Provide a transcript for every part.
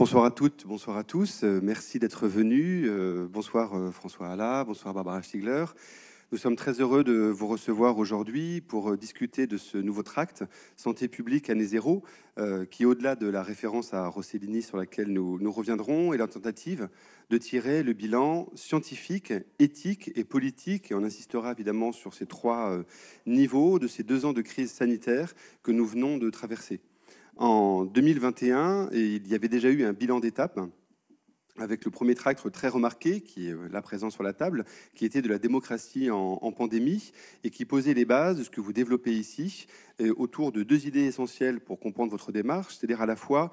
Bonsoir à toutes, bonsoir à tous. Euh, merci d'être venus. Euh, bonsoir euh, François Alla, bonsoir Barbara Stiegler. Nous sommes très heureux de vous recevoir aujourd'hui pour discuter de ce nouveau tract Santé publique année zéro, qui, au-delà de la référence à Rossellini sur laquelle nous, nous reviendrons, est la tentative de tirer le bilan scientifique, éthique et politique. Et on insistera évidemment sur ces trois niveaux de ces deux ans de crise sanitaire que nous venons de traverser en 2021, il y avait déjà eu un bilan d'étape avec le premier tract très remarqué, qui est euh, là présent sur la table, qui était de la démocratie en, en pandémie, et qui posait les bases de ce que vous développez ici, euh, autour de deux idées essentielles pour comprendre votre démarche, c'est-à-dire à la fois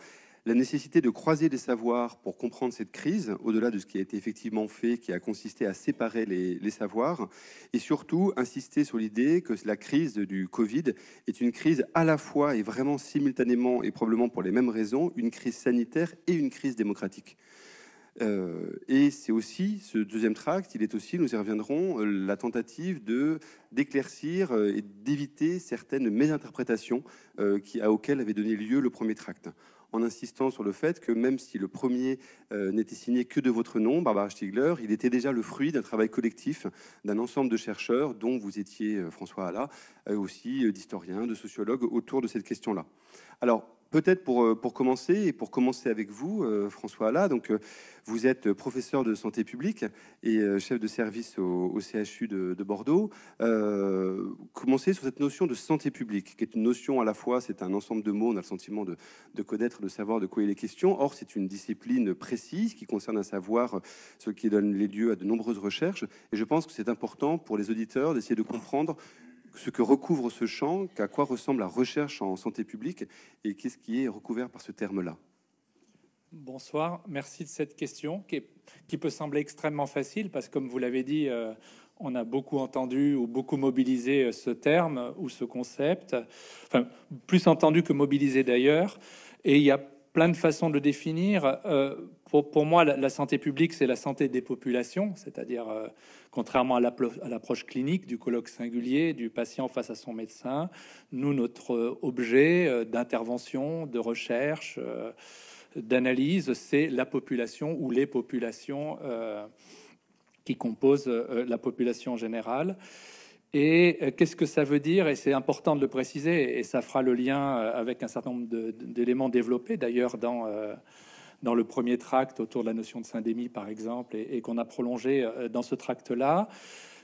la nécessité de croiser les savoirs pour comprendre cette crise, au-delà de ce qui a été effectivement fait, qui a consisté à séparer les, savoirs, et surtout insister sur l'idée que la crise du Covid est une crise à la fois et vraiment simultanément et probablement pour les mêmes raisons, une crise sanitaire et une crise démocratique. Euh, et c'est aussi ce deuxième tract, il est aussi, nous y reviendrons, la tentative de d'éclaircir euh, et d'éviter certaines mésinterprétations euh, qui, auxquelles avait donné lieu le premier tract en insistant sur le fait que même si le premier euh, n'était signé que de votre nom, Barbara Stiegler, il était déjà le fruit d'un travail collectif d'un ensemble de chercheurs, dont vous étiez, euh, François Alla, euh, aussi d'historiens, de sociologues, autour de cette question-là. Alors, Peut-être pour, euh, pour, commencer, et pour commencer avec vous, euh, François Alla, donc, euh, vous êtes professeur de santé publique et chef de service au, CHU de, Bordeaux. commencez sur cette notion de santé publique, qui est une notion à la fois, c'est un ensemble de mots, on a le sentiment de, de, connaître, de savoir de quoi il est question. Or, c'est une discipline précise qui concerne un savoir, ce qui donne les lieux à de nombreuses recherches. Et je pense que c'est important pour les auditeurs d'essayer de comprendre ce que recouvre ce champ, qu'à quoi ressemble la recherche en santé publique et qu'est-ce qui est recouvert par ce terme-là Bonsoir, merci de cette question qui, peut sembler extrêmement facile parce que comme vous l'avez dit, euh, on a beaucoup entendu ou beaucoup mobilisé euh, ce terme ou ce concept, enfin plus entendu que mobilisé d'ailleurs, et il y a plein de façons de définir. Euh, pour, moi, la, santé publique, c'est la santé des populations, c'est-à-dire, euh, contrairement à l'approche clinique du colloque singulier, du patient face à son médecin, nous, notre euh, objet d'intervention, de recherche, d'analyse, c'est la population ou les populations qui composent la population générale. Et euh, qu'est-ce que ça veut dire Et c'est important de le préciser, et ça fera le lien euh, avec un certain nombre d'éléments développés d'ailleurs euh, dans, le premier tract autour de la notion de syndémie, par exemple, et qu'on a prolongé dans ce tract-là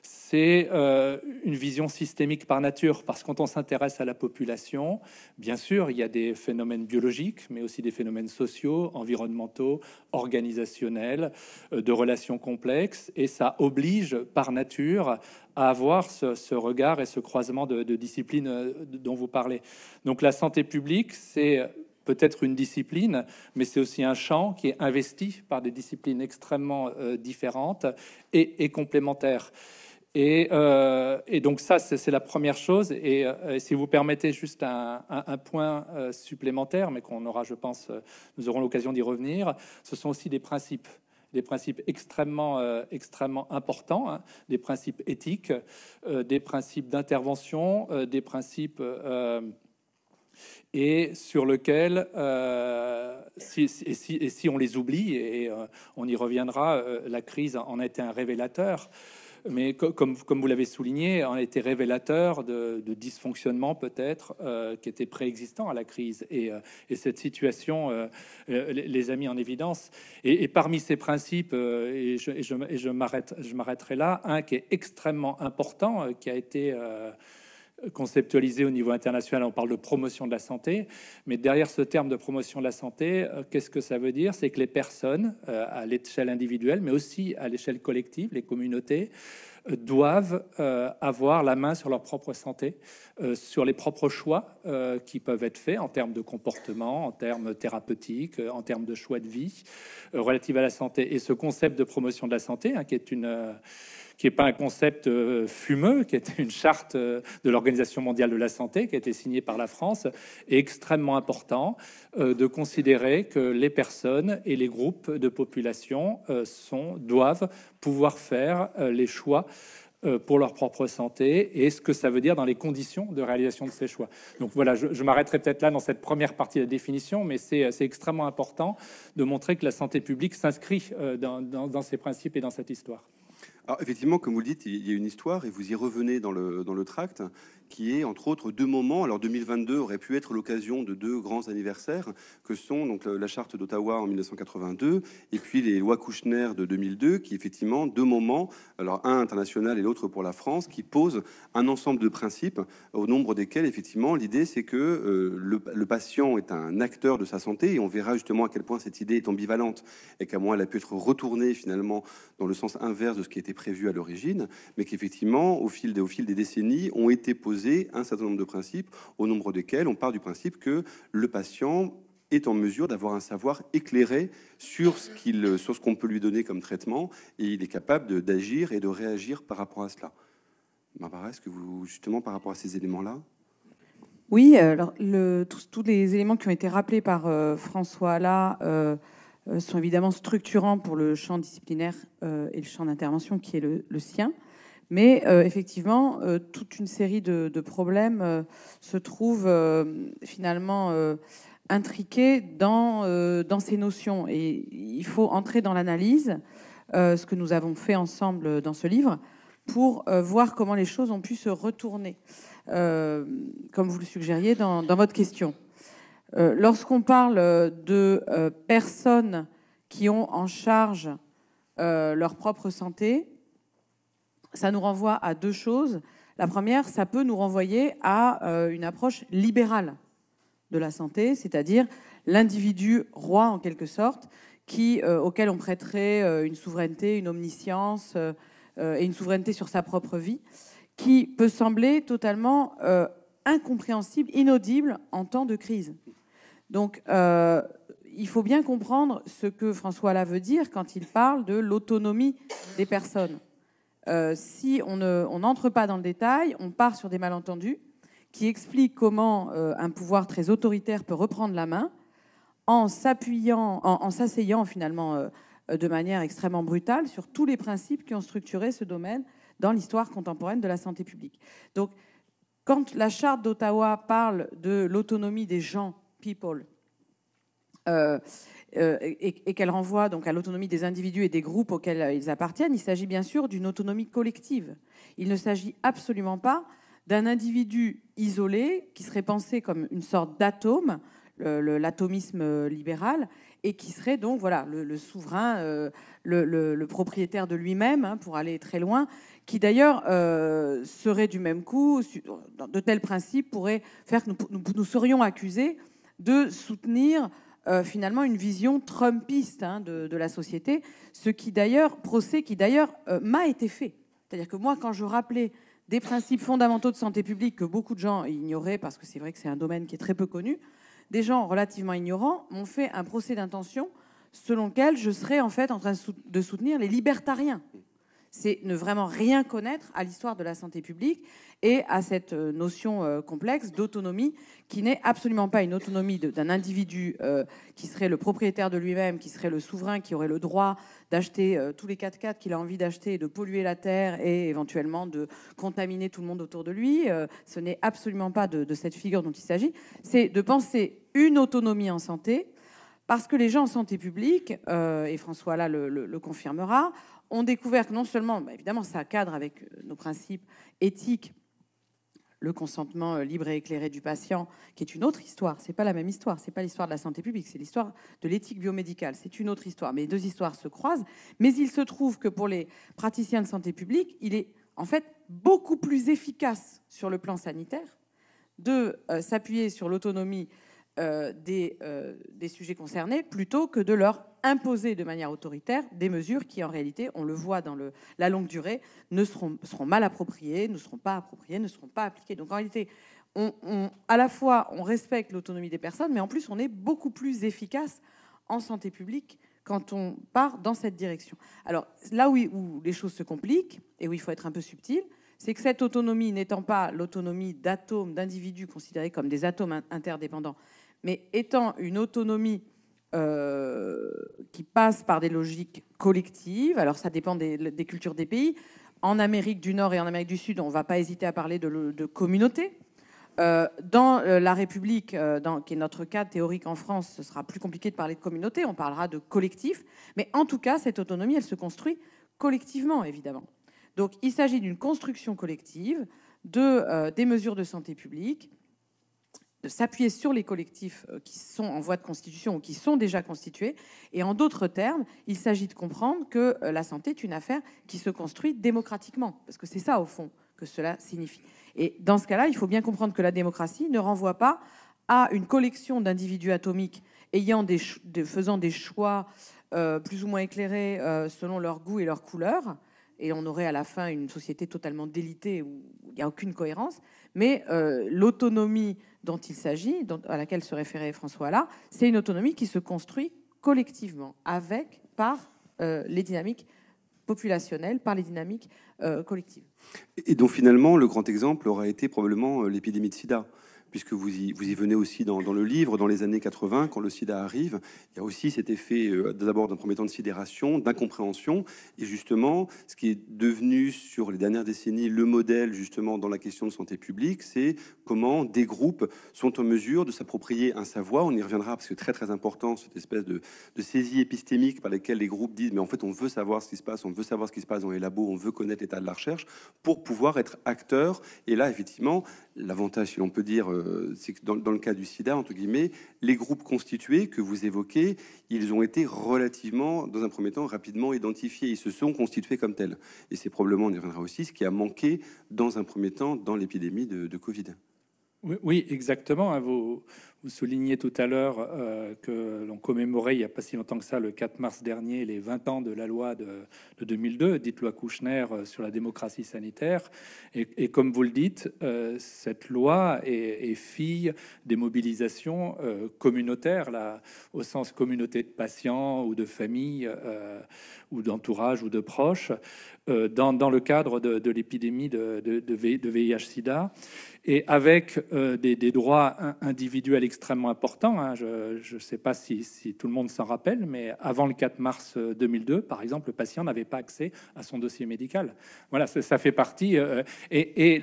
c'est euh, une vision systémique par nature, parce que quand on s'intéresse à la population, bien sûr, il y a des phénomènes biologiques, mais aussi des phénomènes sociaux, environnementaux, organisationnels, euh, de relations complexes, et ça oblige par nature à avoir ce, regard et ce croisement de, disciplines euh, dont vous parlez. Donc la santé publique, c'est peut-être une discipline, mais c'est aussi un champ qui est investi par des disciplines extrêmement différentes et complémentaires. Euh, et, donc ça, c'est la première chose. Euh, et, si vous permettez juste un, point euh, supplémentaire, mais qu'on aura, je pense, nous aurons l'occasion d'y revenir, ce sont aussi des principes, des principes extrêmement, extrêmement importants, hein. des principes éthiques, des principes d'intervention, des principes et sur lesquels, si, si, on les oublie, et on y reviendra, la crise en a été un révélateur, mais comme, comme, vous l'avez souligné, ont été révélateur de, de dysfonctionnements peut-être euh, qui étaient préexistants à la crise. Et, euh, cette situation euh, les a mis en évidence. Et, parmi ces principes, et je, je m'arrêterai là, un qui est extrêmement important, qui a été conceptualisé au niveau international, on parle de promotion de la santé, mais derrière ce terme de promotion de la santé, euh, qu'est-ce que ça veut dire C'est que les personnes, euh, à l'échelle individuelle, mais aussi à l'échelle collective, les communautés, euh, doivent avoir la main sur leur propre santé, sur les propres choix qui peuvent être faits en termes de comportement, en termes thérapeutiques, en termes de choix de vie relatifs à la santé. Et ce concept de promotion de la santé, hein, qui est une qui n'est pas un concept euh, fumeux, qui est une charte euh, de l'Organisation mondiale de la santé, qui a été signée par la France, est extrêmement important euh, de considérer que les personnes et les groupes de population doivent pouvoir faire les choix pour leur propre santé et ce que ça veut dire dans les conditions de réalisation de ces choix. Donc voilà, je, m'arrêterai peut-être là dans cette première partie de la définition, mais c'est extrêmement important de montrer que la santé publique s'inscrit dans ces principes et dans cette histoire. Alors, effectivement, comme vous le dites, il y a une histoire et vous y revenez dans le, dans le tract qui est entre autres deux moments. Alors 2022 aurait pu être l'occasion de deux grands anniversaires que sont donc la charte d'Ottawa en 1982 et puis les lois Kouchner de 2002 qui effectivement deux moments, alors un international et l'autre pour la France, qui posent un ensemble de principes au nombre desquels effectivement l'idée c'est que euh, le, patient est un acteur de sa santé et on verra justement à quel point cette idée est ambivalente et qu'à moins elle a pu être retournée finalement dans le sens inverse de ce qui était prévu à l'origine, mais qu'effectivement au fil des, au fil des décennies ont été posées un certain nombre de principes, au nombre desquels on part du principe que le patient est en mesure d'avoir un savoir éclairé sur ce qu'il, sur ce qu'on peut lui donner comme traitement, et il est capable d'agir et de réagir par rapport à cela. Barbara, est-ce que vous, justement, par rapport à ces éléments-là Oui, alors le, tous, les éléments qui ont été rappelés par euh, François là euh, euh, sont évidemment structurants pour le champ disciplinaire et le champ d'intervention qui est le sien. Mais euh, effectivement, euh, toute une série de, problèmes euh, se trouvent finalement intriqués dans, ces notions. Et il faut entrer dans l'analyse, ce que nous avons fait ensemble dans ce livre, pour voir comment les choses ont pu se retourner, comme vous le suggériez dans votre question. Lorsqu'on parle de personnes qui ont en charge leur propre santé, ça nous renvoie à deux choses. La première, ça peut nous renvoyer à euh, une approche libérale de la santé, c'est-à-dire l'individu roi en quelque sorte, qui, euh, auquel on prêterait euh, une souveraineté, une omniscience et une souveraineté sur sa propre vie, qui peut sembler totalement incompréhensible, inaudible en temps de crise. Donc, il faut bien comprendre ce que François La veut dire quand il parle de l'autonomie des personnes. Euh, si on n'entre pas dans le détail, on part sur des malentendus qui expliquent comment euh, un pouvoir très autoritaire peut reprendre la main en s'appuyant, en, s'asseyant finalement euh, de manière extrêmement brutale sur tous les principes qui ont structuré ce domaine dans l'histoire contemporaine de la santé publique. Donc, quand la charte d'Ottawa parle de l'autonomie des gens, people, euh, et, qu'elle renvoie donc à l'autonomie des individus et des groupes auxquels euh, ils appartiennent, il s'agit bien sûr d'une autonomie collective. Il ne s'agit absolument pas d'un individu isolé qui serait pensé comme une sorte d'atome, l'atomisme euh, libéral, et qui serait donc voilà le, souverain, le, propriétaire de lui-même, hein, pour aller très loin, qui d'ailleurs serait du même coup, de tels principes pourraient faire que nous serions accusés de soutenir euh, finalement une vision trumpiste hein, de, la société, ce qui d'ailleurs, procès qui d'ailleurs euh, m'a été fait. C'est-à-dire que moi, quand je rappelais des principes fondamentaux de santé publique que beaucoup de gens ignoraient, parce que c'est vrai que c'est un domaine qui est très peu connu, des gens relativement ignorants m'ont fait un procès d'intention selon lequel je serais en fait en train de soutenir les libertariens c'est ne vraiment rien connaître à l'histoire de la santé publique et à cette euh, notion euh, complexe d'autonomie qui n'est absolument pas une autonomie d'un individu euh, qui serait le propriétaire de lui-même, qui serait le souverain, qui aurait le droit d'acheter tous les 4x4 qu'il a envie d'acheter, de polluer la terre et éventuellement de contaminer tout le monde autour de lui. ce n'est absolument pas de, cette figure dont il s'agit. C'est de penser une autonomie en santé, parce que les gens en santé publique, et François là le confirmera, ont découvert que non seulement, bah, évidemment, ça cadre avec euh, nos principes éthiques, le consentement euh, libre et éclairé du patient, qui est une autre histoire. C'est pas la même histoire. C'est pas l'histoire de la santé publique. C'est l'histoire de l'éthique biomédicale. C'est une autre histoire. Mais les deux histoires se croisent. Mais il se trouve que pour les praticiens de santé publique, il est en fait beaucoup plus efficace sur le plan sanitaire de euh, s'appuyer sur l'autonomie euh, des, euh, des, sujets concernés plutôt que de leur imposer de manière autoritaire des mesures qui, en réalité, on le voit dans le, la longue durée, ne seront, seront, mal appropriées, ne seront pas appropriées, ne seront pas appliquées. Donc, en réalité, on, à la fois, on respecte l'autonomie des personnes, mais en plus, on est beaucoup plus efficace en santé publique quand on part dans cette direction. Alors, là où les choses se compliquent et où il faut être un peu subtil, c'est que cette autonomie n'étant pas l'autonomie d'atomes, d'individus considérés comme des atomes interdépendants, mais étant une autonomie euh, qui passe par des logiques collectives, alors ça dépend des, cultures des pays, en Amérique du Nord et en Amérique du Sud, on ne va pas hésiter à parler de, communauté. Euh, dans euh, la République, qui est notre cas théorique en France, ce sera plus compliqué de parler de communauté, on parlera de collectif, mais en tout cas, cette autonomie, elle se construit collectivement, évidemment. Donc il s'agit d'une construction collective, de, des mesures de santé publique, de s'appuyer sur les collectifs euh, qui sont en voie de constitution ou qui sont déjà constitués. Et en d'autres termes, il s'agit de comprendre que euh, la santé est une affaire qui se construit démocratiquement, parce que c'est ça au fond que cela signifie. Et dans ce cas-là, il faut bien comprendre que la démocratie ne renvoie pas à une collection d'individus atomiques faisant des choix euh, plus ou moins éclairés selon leur goût et leur couleur, et on aurait à la fin une société totalement délitée ou il n'y a aucune cohérence, mais euh, l'autonomie dont il s'agit, à laquelle se référait François là, c'est une autonomie qui se construit collectivement, avec, par euh, les dynamiques populationnelles, par les dynamiques euh, collectives. Et donc finalement, le grand exemple aura été probablement l'épidémie de sida puisque vous y, vous y venez aussi dans, le livre, dans les années 80, quand le sida arrive, il y a aussi cet effet euh, d'abord d'un premier temps de sidération, d'incompréhension, et justement, ce qui est devenu sur les dernières décennies le modèle justement dans la question de santé publique, c'est comment des groupes sont en mesure de s'approprier un savoir, on y reviendra parce que très très important, cette espèce de, de saisie épistémique par laquelle les groupes disent mais en fait on veut savoir ce qui se passe, on veut savoir ce qui se passe dans les labos, on veut connaître l'état de la recherche, pour pouvoir être acteur, et là effectivement, l'avantage si l'on peut dire euh, euh, c'est que dans, le cas du sida, entre guillemets, les groupes constitués que vous évoquez, ils ont été relativement, dans un premier temps, rapidement identifiés. Ils se sont constitués comme tels. Et c'est probablement, on y reviendra aussi, ce qui a manqué dans un premier temps dans l'épidémie de, Covid. Oui, exactement exactement. Hein, vos, vous soulignez tout à l'heure euh, que l'on commémorait il n'y a pas si longtemps que ça, le 4 mars dernier, les 20 ans de la loi de, 2002, dite loi Kouchner euh, sur la démocratie sanitaire. Et, comme vous le dites, euh, cette loi est, fille des mobilisations communautaires, là, au sens communauté de patients ou de famille ou d'entourage ou de proches, dans, le cadre de, l'épidémie de, de VIH-Sida, et avec des, des, droits individuels extrêmement important. Hein. Je ne sais pas si, tout le monde s'en rappelle, mais avant le 4 mars 2002, euh, par exemple, le patient n'avait pas accès à son dossier médical. Voilà, ça, fait partie. Euh, et,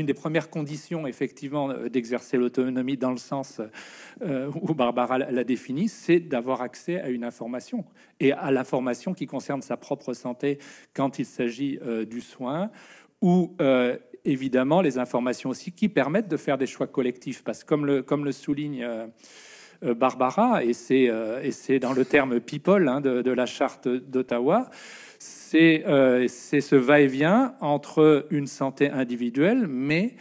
une des premières conditions, effectivement, euh, d'exercer l'autonomie dans le sens où Barbara l'a défini, c'est d'avoir accès à une information et à l'information qui concerne sa propre santé quand il s'agit du soin ou évidemment les informations aussi qui permettent de faire des choix collectifs. Parce que comme le, souligne euh, euh, Barbara, euh, et c'est dans le terme people hein, de, la charte d'Ottawa, c'est ce va-et-vient entre une santé individuelle, mais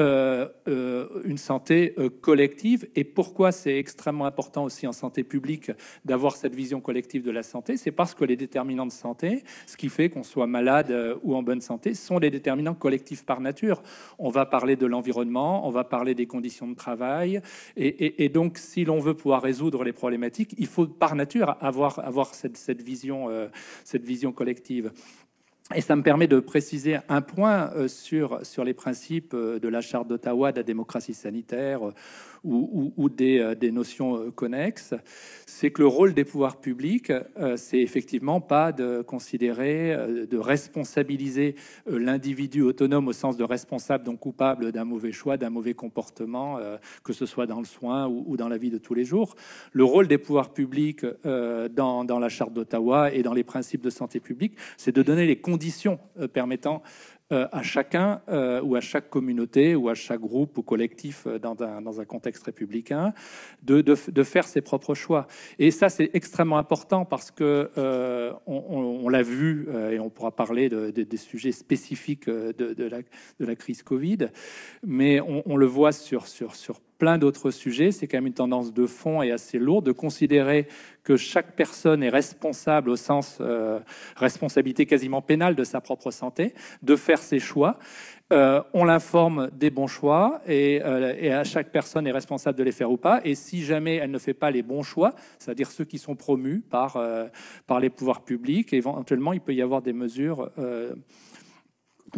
euh, euh, une santé euh, collective. Et pourquoi c'est extrêmement important aussi en santé publique d'avoir cette vision collective de la santé C'est parce que les déterminants de santé, ce qui fait qu'on soit malade ou en bonne santé, sont des déterminants collectifs par nature. On va parler de l'environnement, on va parler des conditions de travail. Et, donc, si l'on veut pouvoir résoudre les problématiques, il faut par nature avoir, cette vision collective. Et ça me permet de préciser un point euh, sur, sur les principes euh, de la Charte d'Ottawa de la démocratie sanitaire, euh, ou, des, euh, notions euh, connexes, c'est que le rôle des pouvoirs publics, euh, c'est effectivement pas de considérer, de responsabiliser l'individu autonome au sens de responsable, donc coupable d'un mauvais choix, d'un mauvais comportement, que ce soit dans le soin ou, dans la vie de tous les jours. Le rôle des pouvoirs publics dans, dans la charte d'Ottawa et dans les principes de santé publique, c'est de donner les conditions permettant euh, à chacun euh, ou à chaque communauté ou à chaque groupe ou collectif euh, dans, un, contexte républicain de, de, faire ses propres choix. Et ça, c'est extrêmement important parce que on, l'a vu et on pourra parler des sujets spécifiques la, de, la, crise Covid, mais on, on le voit sur, sur, sur plein d'autres sujets. C'est quand même une tendance de fond et assez lourde de considérer que chaque personne est responsable au sens euh, responsabilité quasiment pénale de sa propre santé, de faire ses choix. Euh, on l'informe des bons choix et, euh, et, à chaque personne est responsable de les faire ou pas. Et si jamais elle ne fait pas les bons choix, c'est-à-dire ceux qui sont promus par, par les pouvoirs publics, éventuellement il peut y avoir des mesures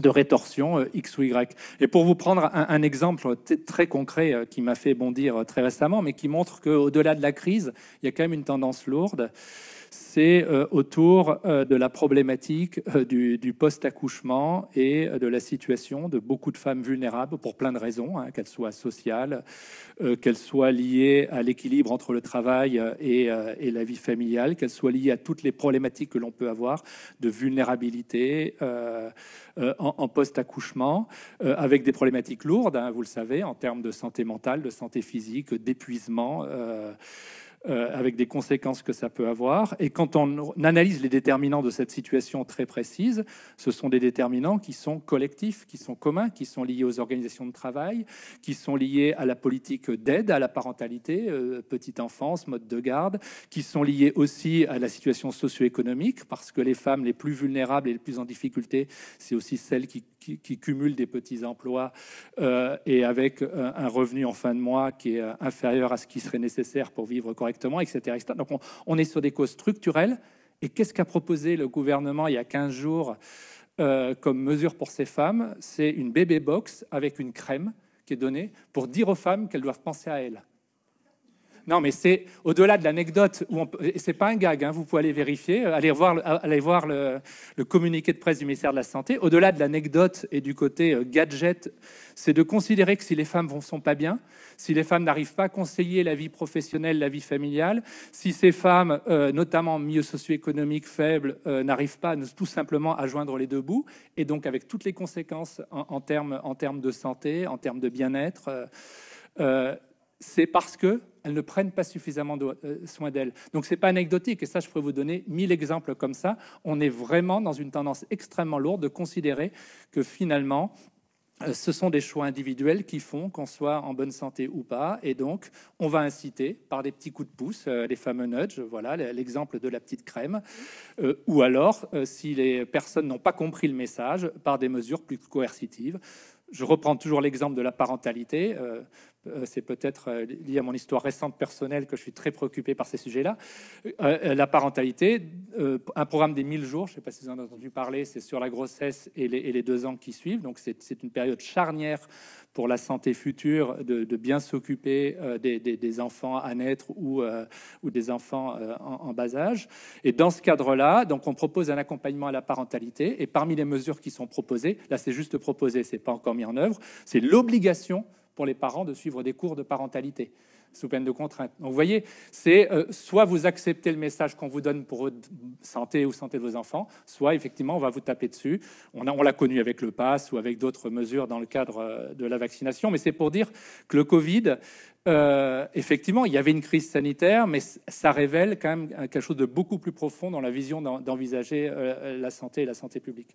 de rétorsion euh, X ou Y. Et pour vous prendre un, exemple très concret euh, qui m'a fait bondir euh, très récemment, mais qui montre qu'au-delà de la crise, il y a quand même une tendance lourde c'est euh, autour euh, de la problématique euh, du, post-accouchement et de la situation de beaucoup de femmes vulnérables pour plein de raisons, hein, qu'elles soient sociales, qu'elles soient liées à l'équilibre entre le travail et, la vie familiale, qu'elles soient liées à toutes les problématiques que l'on peut avoir de vulnérabilité en, post-accouchement, avec des problématiques lourdes, hein, vous le savez, en termes de santé mentale, de santé physique, d'épuisement. Euh, avec des conséquences que ça peut avoir. Et quand on analyse les déterminants de cette situation très précise, ce sont des déterminants qui sont collectifs, qui sont communs, qui sont liés aux organisations de travail, qui sont liés à la politique d'aide à la parentalité, euh, petite enfance, mode de garde, qui sont liés aussi à la situation socio-économique, parce que les femmes les plus vulnérables et les plus en difficulté, c'est aussi celles qui, cumulent des petits emplois euh, et avec un revenu en fin de mois qui est inférieur à ce qui serait nécessaire pour vivre correctement donc on, est sur des causes structurelles. Et qu'est-ce qu'a proposé le gouvernement il y a 15 jours euh, comme mesure pour ces femmes C'est une bébé box avec une crème qui est donnée pour dire aux femmes qu'elles doivent penser à elles. Non, mais c'est au-delà de l'anecdote, c'est pas un gag, hein, vous pouvez aller vérifier, euh, aller voir, euh, aller voir le, communiqué de presse du ministère de la Santé. Au-delà de l'anecdote et du côté euh, gadget, c'est de considérer que si les femmes ne sont pas bien, si les femmes n'arrivent pas à conseiller la vie professionnelle, la vie familiale, si ces femmes, notamment milieu socio-économique faible, n'arrivent pas tout simplement à joindre les deux bouts, et donc avec toutes les conséquences en, termes en de santé, en termes de bien-être, c'est parce que elles ne prennent pas suffisamment euh, soin d'elles. Donc c'est pas anecdotique, et ça je pourrais vous donner mille exemples comme ça. On est vraiment dans une tendance extrêmement lourde de considérer que finalement, euh, ce sont des choix individuels qui font qu'on soit en bonne santé ou pas. Et donc, on va inciter par des petits coups de pouce, euh, les fameux nudges, voilà l'exemple de la petite crème. ou alors, si les personnes n'ont pas compris le message, par des mesures plus coercitives je reprends toujours l'exemple de la parentalité. Euh, c'est peut-être euh, lié à mon histoire récente personnelle que je suis très préoccupé par ces sujets-là. Euh, la parentalité, un programme des 1000 jours, je ne sais pas si vous en avez entendu parler, c'est sur la grossesse et les, deux ans qui suivent. Donc c'est une période charnière pour la santé future de, bien s'occuper des, enfants à naître ou, des enfants en, bas âge. Et dans ce cadre-là, donc on propose un accompagnement à la parentalité. Et parmi les mesures qui sont proposées, là c'est juste proposé, ce n'est pas encore mis en œuvre, c'est l'obligation pour les parents de suivre des cours de parentalité sous peine de contrainte. Donc vous voyez, c'est euh, soit vous acceptez le message qu'on vous donne pour votre santé ou santé de vos enfants, soit effectivement on va vous taper dessus. On, on l'a connu avec le pass ou avec d'autres mesures dans le cadre euh, de la vaccination, mais c'est pour dire que le Covid, euh, effectivement, il y avait une crise sanitaire, mais ça révèle quand même euh, quelque chose de beaucoup plus profond dans la vision d'envisager la santé et la santé publique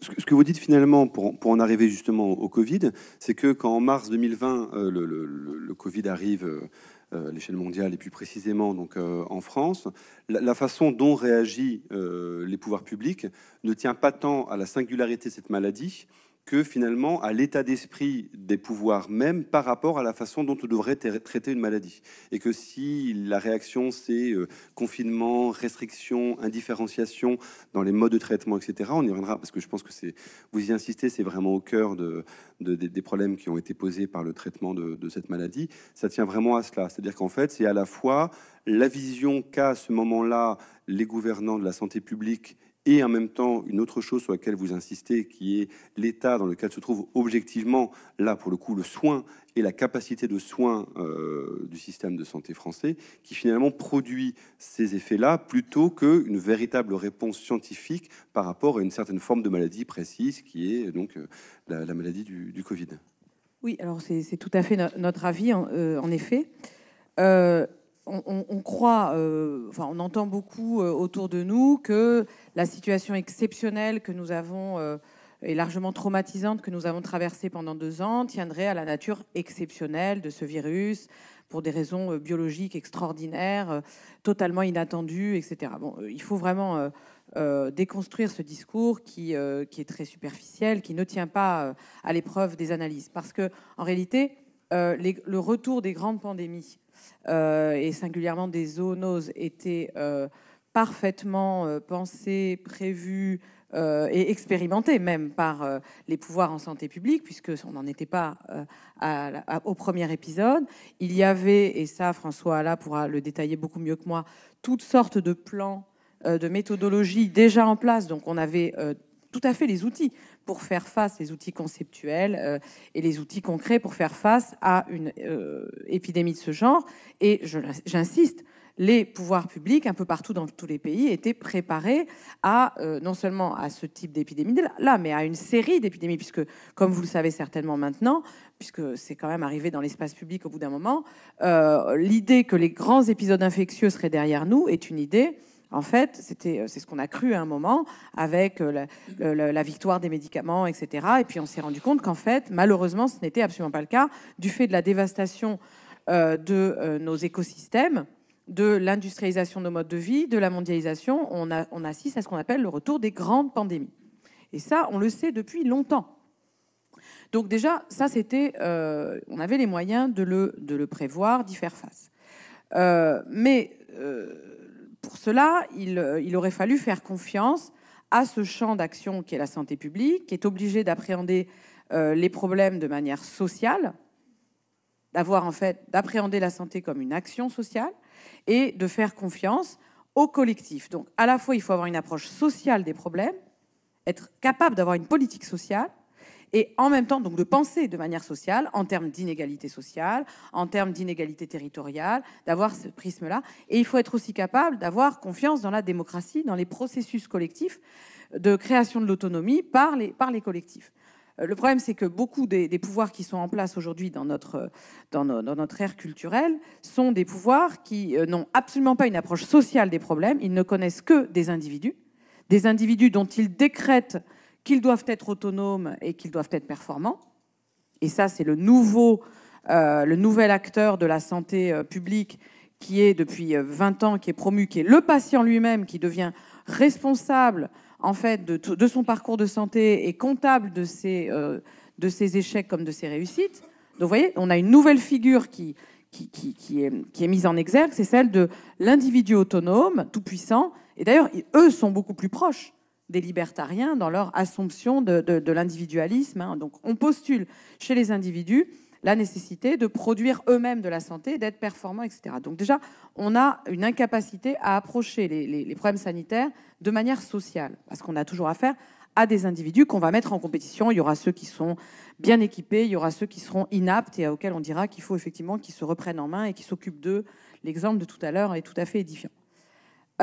ce que vous dites finalement, pour, en arriver justement au Covid, c'est que quand en mars 2020, euh, le, Covid arrive euh, à l'échelle mondiale et plus précisément donc, euh, en France, la, la, façon dont réagit les pouvoirs publics ne tient pas tant à la singularité de cette maladie que finalement à l'état d'esprit des pouvoirs même par rapport à la façon dont on devrait traiter une maladie. Et que si la réaction c'est euh, confinement, restriction, indifférenciation dans les modes de traitement, etc., on y reviendra parce que je pense que c'est, vous y insistez, c'est vraiment au cœur de, des problèmes qui ont été posés par le traitement de, cette maladie. Ça tient vraiment à cela. C'est-à-dire qu'en fait, c'est à la fois la vision qu'à ce moment-là les gouvernants de la santé publique et en même temps une autre chose sur laquelle vous insistez, qui est l'état dans lequel se trouve objectivement, là pour le coup, le soin et la capacité de soin euh, du système de santé français, qui finalement produit ces effets-là plutôt qu'une véritable réponse scientifique par rapport à une certaine forme de maladie précise, qui est donc euh, la, maladie du, Covid. Oui, alors c'est tout à fait notre avis, en, euh, en effet. Euh, on, croit, euh, on entend beaucoup euh, autour de nous que la situation exceptionnelle que nous avons et euh, largement traumatisante que nous avons traversée pendant deux ans tiendrait à la nature exceptionnelle de ce virus pour des raisons biologiques extraordinaires, totalement inattendues, etc. Bon, il faut vraiment déconstruire ce discours qui, est très superficiel, qui ne tient pas à l'épreuve des analyses, parce que en réalité, le retour des grandes pandémies euh, et singulièrement des zoonoses, étaient euh, parfaitement euh, pensées, prévues, et expérimentées même par les pouvoirs en santé publique, puisque n'en était pas au premier épisode. Il y avait, et ça François là pourra le détailler beaucoup mieux que moi, toutes sortes de plans de méthodologies déjà en place. Donc on avait tout à fait les outils pour faire face, les outils conceptuels euh, et les outils concrets pour faire face à une euh, épidémie de ce genre. Et j'insiste, les pouvoirs publics un peu partout dans tous les pays étaient préparés à euh, non seulement à ce type d'épidémie là, mais à une série d'épidémies, puisque comme vous le savez certainement maintenant, puisque c'est quand même arrivé dans l'espace public au bout d'un moment, l'idée que les grands épisodes infectieux seraient derrière nous est une idée en fait, c'était, euh, c'est ce qu'on a cru à un moment avec euh, la, victoire des médicaments, etc. Et puis on s'est rendu compte qu'en fait, malheureusement, ce n'était absolument pas le cas du fait de la dévastation euh, de nos écosystèmes, de l'industrialisation de nos modes de vie, de la mondialisation. On, a, on assiste à ce qu'on appelle le retour des grandes pandémies. Et ça, on le sait depuis longtemps. Donc déjà, ça, c'était, on avait les moyens de le, de le prévoir, d'y faire face. mais pour cela, euh, il, aurait fallu faire confiance à ce champ d'action qui est la santé publique, qui est obligé d'appréhender euh, les problèmes de manière sociale, d'avoir en fait d'appréhender la santé comme une action sociale et de faire confiance au collectif. Donc à la fois il faut avoir une approche sociale des problèmes, être capable d'avoir une politique sociale et en même temps donc de penser de manière sociale, en termes d'inégalité sociale, en termes d'inégalité territoriale, d'avoir ce prisme-là. Et il faut être aussi capable d'avoir confiance dans la démocratie, dans les processus collectifs de création de l'autonomie par les, par les collectifs. Euh, le problème, c'est que beaucoup des, pouvoirs qui sont en place aujourd'hui dans notre, dans, dans, notre ère culturelle sont des pouvoirs qui euh, n'ont absolument pas une approche sociale des problèmes. Ils ne connaissent que des individus, des individus dont ils décrètent qu'ils doivent être autonomes et qu'ils doivent être performants. Et ça, c'est le nouveau, euh, le nouvel acteur de la santé euh, publique qui est depuis 20 euh, ans, qui est promu, qui est le patient lui-même, qui devient responsable en fait de, son parcours de santé et comptable de ses, de ses échecs comme de ses réussites. Donc vous voyez, on a une nouvelle figure qui, qui, est, mise en exergue, c'est celle de l'individu autonome, tout-puissant. Et d'ailleurs, eux sont beaucoup plus proches des libertariens dans leur assomption de, l'individualisme. Hein. Donc on postule chez les individus la nécessité de produire eux-mêmes de la santé, d'être performants, etc. Donc déjà, on a une incapacité à approcher les, les problèmes sanitaires de manière sociale, parce qu'on a toujours affaire à des individus qu'on va mettre en compétition. Il y aura ceux qui sont bien équipés, il y aura ceux qui seront inaptes et auxquels on dira qu'il faut effectivement qu'ils se reprennent en main et qu'ils s'occupent d'eux. L'exemple de tout à l'heure est tout à fait édifiant.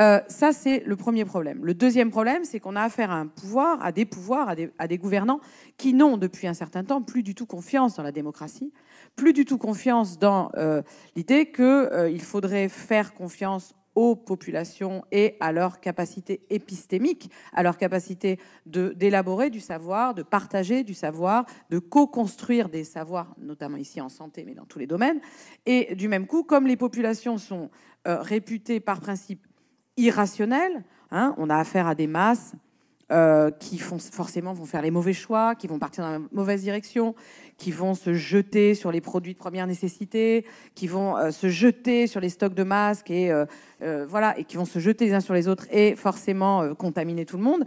Euh, ça, c'est le premier problème. Le deuxième problème, c'est qu'on a affaire à un pouvoir, à des pouvoirs, à des, gouvernants qui n'ont depuis un certain temps plus du tout confiance dans la démocratie, plus du tout confiance dans euh, l'idée qu'il euh, faudrait faire confiance aux populations et à leur capacité épistémique, à leur capacité d'élaborer du savoir, de partager du savoir, de co-construire des savoirs, notamment ici en santé, mais dans tous les domaines. Et du même coup, comme les populations sont réputées par principe irrationnel. Hein. on a affaire à des masses euh, qui font, forcément vont faire les mauvais choix, qui vont partir dans la mauvaise direction, qui vont se jeter sur les produits de première nécessité, qui vont euh, se jeter sur les stocks de masques et euh, voilà, et qui vont se jeter les uns sur les autres et forcément contaminer tout le monde.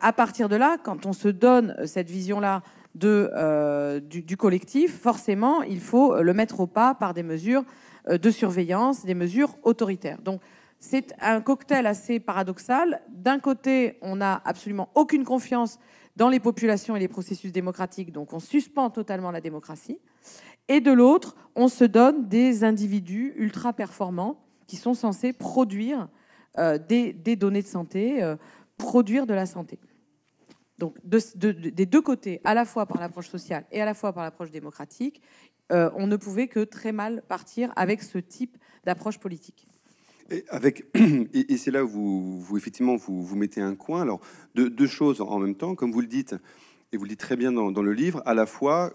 à partir de là, quand on se donne cette vision-là de, du, du, collectif, forcément, il faut le mettre au pas par des mesures de surveillance, des mesures autoritaires. Donc, c'est un cocktail assez paradoxal. D'un côté, on n'a absolument aucune confiance dans les populations et les processus démocratiques, donc on suspend totalement la démocratie. Et de l'autre, on se donne des individus ultra performants qui sont censés produire euh, des, données de santé, euh, produire de la santé. Donc des deux côtés, à la fois par l'approche sociale et à la fois par l'approche démocratique, euh, on ne pouvait que très mal partir avec ce type d'approche politique. Et, avec, et, c'est là où vous, effectivement, vous, mettez un coin. Alors, de, deux choses en même temps, comme vous le dites, et vous le dites très bien dans le livre, à la fois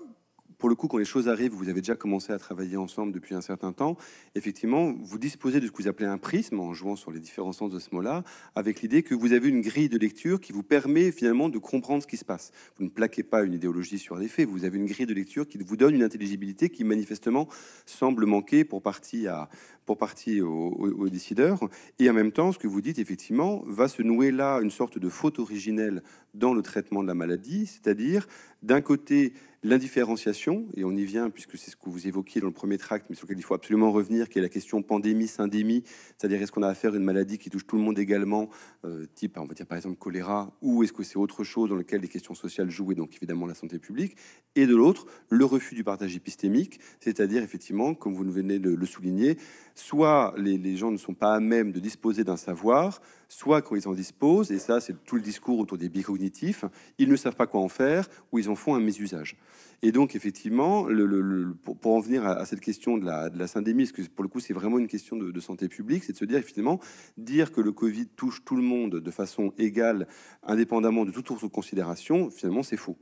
pour le coup, quand les choses arrivent, vous avez déjà commencé à travailler ensemble depuis un certain temps. Effectivement, vous disposez de ce que vous appelez un prisme, en jouant sur les différents sens de ce mot-là, avec l'idée que vous avez une grille de lecture qui vous permet finalement de comprendre ce qui se passe. Vous ne plaquez pas une idéologie sur les faits, vous avez une grille de lecture qui vous donne une intelligibilité qui manifestement semble manquer pour partie, à, pour partie aux décideurs. Et en même temps, ce que vous dites, effectivement, va se nouer là une sorte de faute originelle dans le traitement de la maladie, c'est-à-dire d'un côté, l'indifférenciation, et on y vient puisque c'est ce que vous évoquiez dans le premier tract, mais sur lequel il faut absolument revenir, qui est la question pandémie, syndémie, c'est-à-dire est-ce qu'on a affaire à une maladie qui touche tout le monde également, euh, type, on va dire par exemple choléra, ou est-ce que c'est autre chose dans lequel les questions sociales jouent, et donc évidemment la santé publique, et de l'autre, le refus du partage épistémique, c'est-à-dire effectivement, comme vous venez de le souligner, soit les, les gens ne sont pas à même de disposer d'un savoir, soit quand ils en disposent, et ça c'est tout le discours autour des bicognitifs, ils ne savent pas quoi en faire ou ils en font un mésusage. Et donc effectivement, le, pour, en venir à, cette question de la, syndémie, parce que pour le coup c'est vraiment une question de, santé publique, c'est de se dire finalement, dire que le Covid touche tout le monde de façon égale, indépendamment de toute autre considération, finalement c'est faux.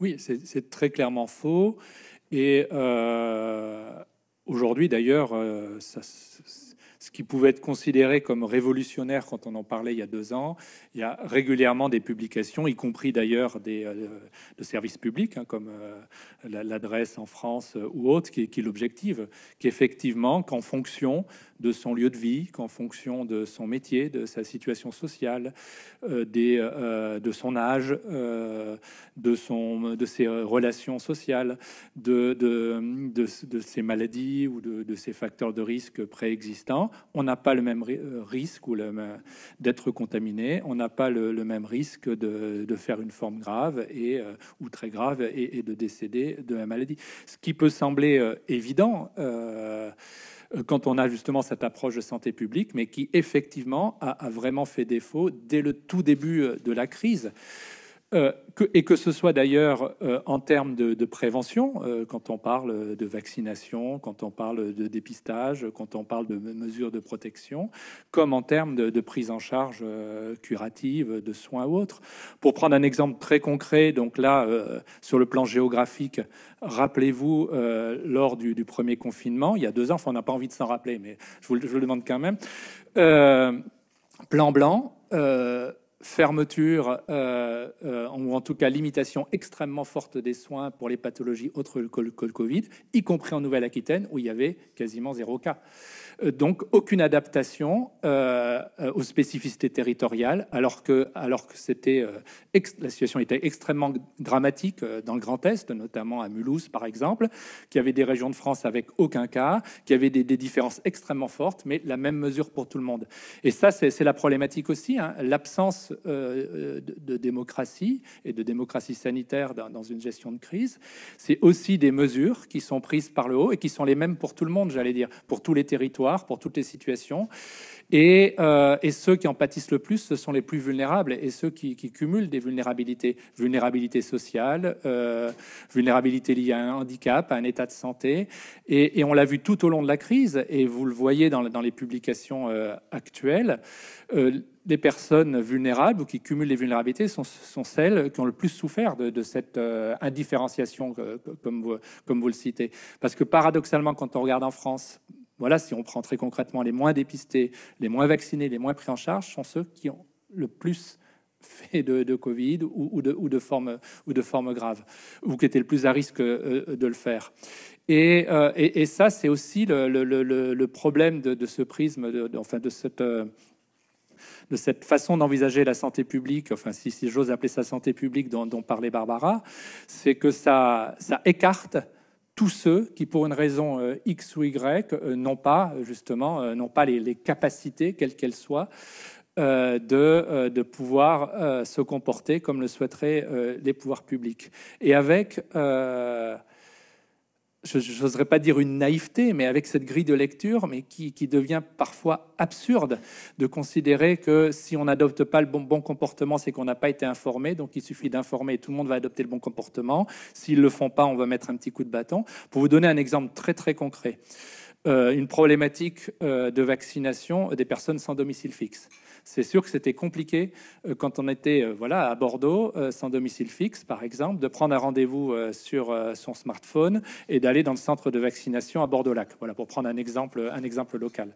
Oui, c'est très clairement faux. Et euh, aujourd'hui, d'ailleurs, euh, ça ce qui pouvait être considéré comme révolutionnaire quand on en parlait il y a deux ans. Il y a régulièrement des publications, y compris d'ailleurs des euh, de services publics, hein, comme euh, l'adresse en France euh, ou autre, qui, qui l'objective, qu'effectivement, qu'en fonction de son lieu de vie, qu'en fonction de son métier, de sa situation sociale, des, de son âge, de, son, de ses relations sociales, de, de, de, ses maladies ou de, de ses facteurs de risque préexistants, on n'a pas le même euh, risque d'être contaminé, on n'a pas le, même risque de, faire une forme grave euh, ou très grave et, de décéder de la maladie. Ce qui peut sembler euh, évident quand on a justement cette approche de santé publique, mais qui effectivement a, vraiment fait défaut dès le tout début de la crise. Euh, et que ce soit d'ailleurs euh, en termes de, prévention, euh, quand on parle de vaccination, quand on parle de dépistage, quand on parle de mesures de protection, comme en termes de, prise en charge curative, de soins ou autres. Pour prendre un exemple très concret, donc là, sur le plan géographique, rappelez-vous, lors du, premier confinement, il y a deux ans, enfin, on n'a pas envie de s'en rappeler, mais je je vous, le demande quand même, plan blanc fermeture, euh, euh, ou en tout cas limitation extrêmement forte des soins pour les pathologies autres que le Covid, y compris en Nouvelle-Aquitaine, où il y avait quasiment zéro cas. Euh, donc aucune adaptation euh, euh, aux spécificités territoriales, alors que, alors que c'était, la situation était extrêmement dramatique dans le Grand Est, notamment à Mulhouse par exemple, qui avait des régions de France avec aucun cas, qui avait des, différences extrêmement fortes, mais la même mesure pour tout le monde. Et ça, c'est la problématique aussi, hein. l'absence de, démocratie et de démocratie sanitaire dans une gestion de crise. C'est aussi des mesures qui sont prises par le haut et qui sont les mêmes pour tout le monde, j'allais dire, pour tous les territoires pour toutes les situations. Et, euh, et, ceux qui en pâtissent le plus, ce sont les plus vulnérables et ceux qui, cumulent des vulnérabilités. Vulnérabilité sociale, euh, vulnérabilité liée à un handicap, à un état de santé. Et, on l'a vu tout au long de la crise, et vous le voyez dans, dans les publications euh, actuelles, les personnes vulnérables ou qui cumulent les vulnérabilités sont, sont celles qui ont le plus souffert de, cette indifférenciation, comme, vous, comme vous le citez. Parce que paradoxalement, quand on regarde en France, voilà, si on prend très concrètement les moins dépistés, les moins vaccinés, les moins pris en charge, sont ceux qui ont le plus fait de, Covid ou, de, ou, forme, ou grave, ou qui étaient le plus à risque euh, de le faire. Euh, et, ça, c'est aussi le, problème de, ce prisme, euh, de, cette façon d'envisager la santé publique, enfin si, j'ose appeler ça santé publique dont, parlait Barbara, c'est que ça écarte tous ceux qui, pour une raison euh, X ou Y, euh, n'ont pas euh, justement n'ont pas les, capacités, quelles qu'elles soient, de, de, pouvoir se comporter comme le souhaiteraient les pouvoirs publics. Et avec je n'oserais pas dire une naïveté, mais avec cette grille de lecture, mais qui, devient parfois absurde de considérer que si on n'adopte pas le bon, comportement, c'est qu'on n'a pas été informé, donc il suffit d'informer et tout le monde va adopter le bon comportement. S'ils ne le font pas, on va mettre un petit coup de bâton. Pour vous donner un exemple très très concret, euh, une problématique euh, de vaccination des personnes sans domicile fixe. C'est sûr que c'était compliqué euh, quand on était euh, voilà, à Bordeaux, euh, sans domicile fixe par exemple, de prendre un rendez-vous sur son smartphone et d'aller dans le centre de vaccination à Bordeaux-Lac. Voilà, pour prendre un exemple, un exemple local.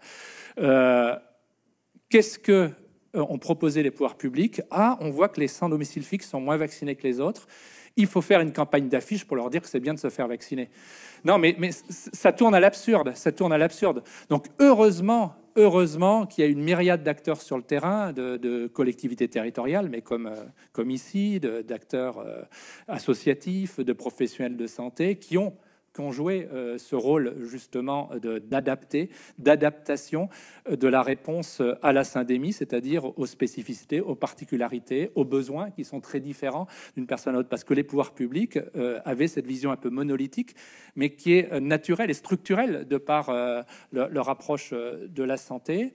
Qu'est-ce que ont proposé les pouvoirs publics Ah, on voit que les sans domicile fixe sont moins vaccinés que les autres il faut faire une campagne d'affiches pour leur dire que c'est bien de se faire vacciner. Non, mais, mais ça tourne à l'absurde, ça tourne à l'absurde. Donc heureusement heureusement qu'il y a une myriade d'acteurs sur le terrain, de, collectivités territoriales, mais comme, euh, comme ici, d'acteurs euh, associatifs, de professionnels de santé, qui ont ont joué euh, ce rôle justement d'adapter, d'adaptation euh, de la réponse euh, à la syndémie, c'est-à-dire aux spécificités, aux particularités, aux besoins qui sont très différents d'une personne à l'autre, parce que les pouvoirs publics avaient cette vision un peu monolithique, mais qui est naturelle et structurelle de par leur approche de la santé.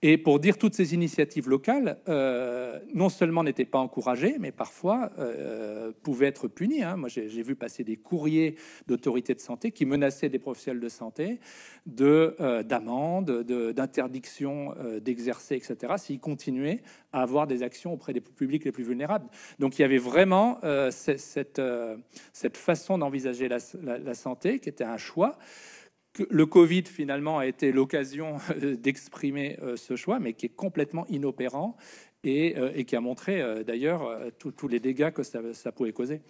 Et pour dire toutes ces initiatives locales, euh, non seulement n'étaient pas encouragées, mais parfois euh, pouvaient être punies. Hein. Moi, j'ai vu passer des courriers d'autorités de santé qui menaçaient des professionnels de santé de euh, d'interdiction d'exercer, etc. S'ils continuaient à avoir des actions auprès des publics les plus vulnérables. Donc, il y avait vraiment cette cette façon d'envisager la, la santé qui était un choix le Covid, finalement, a été l'occasion euh, d'exprimer euh, ce choix, mais qui est complètement inopérant et, euh, qui a montré, d'ailleurs, tous les dégâts que ça, pouvait causer.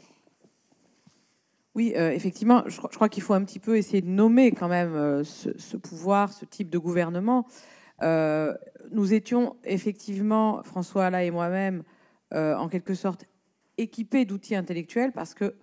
Oui, effectivement, je, crois qu'il faut un petit peu essayer de nommer quand même ce, pouvoir, ce type de gouvernement. nous étions effectivement, François là et moi-même, en quelque sorte équipés d'outils intellectuels parce que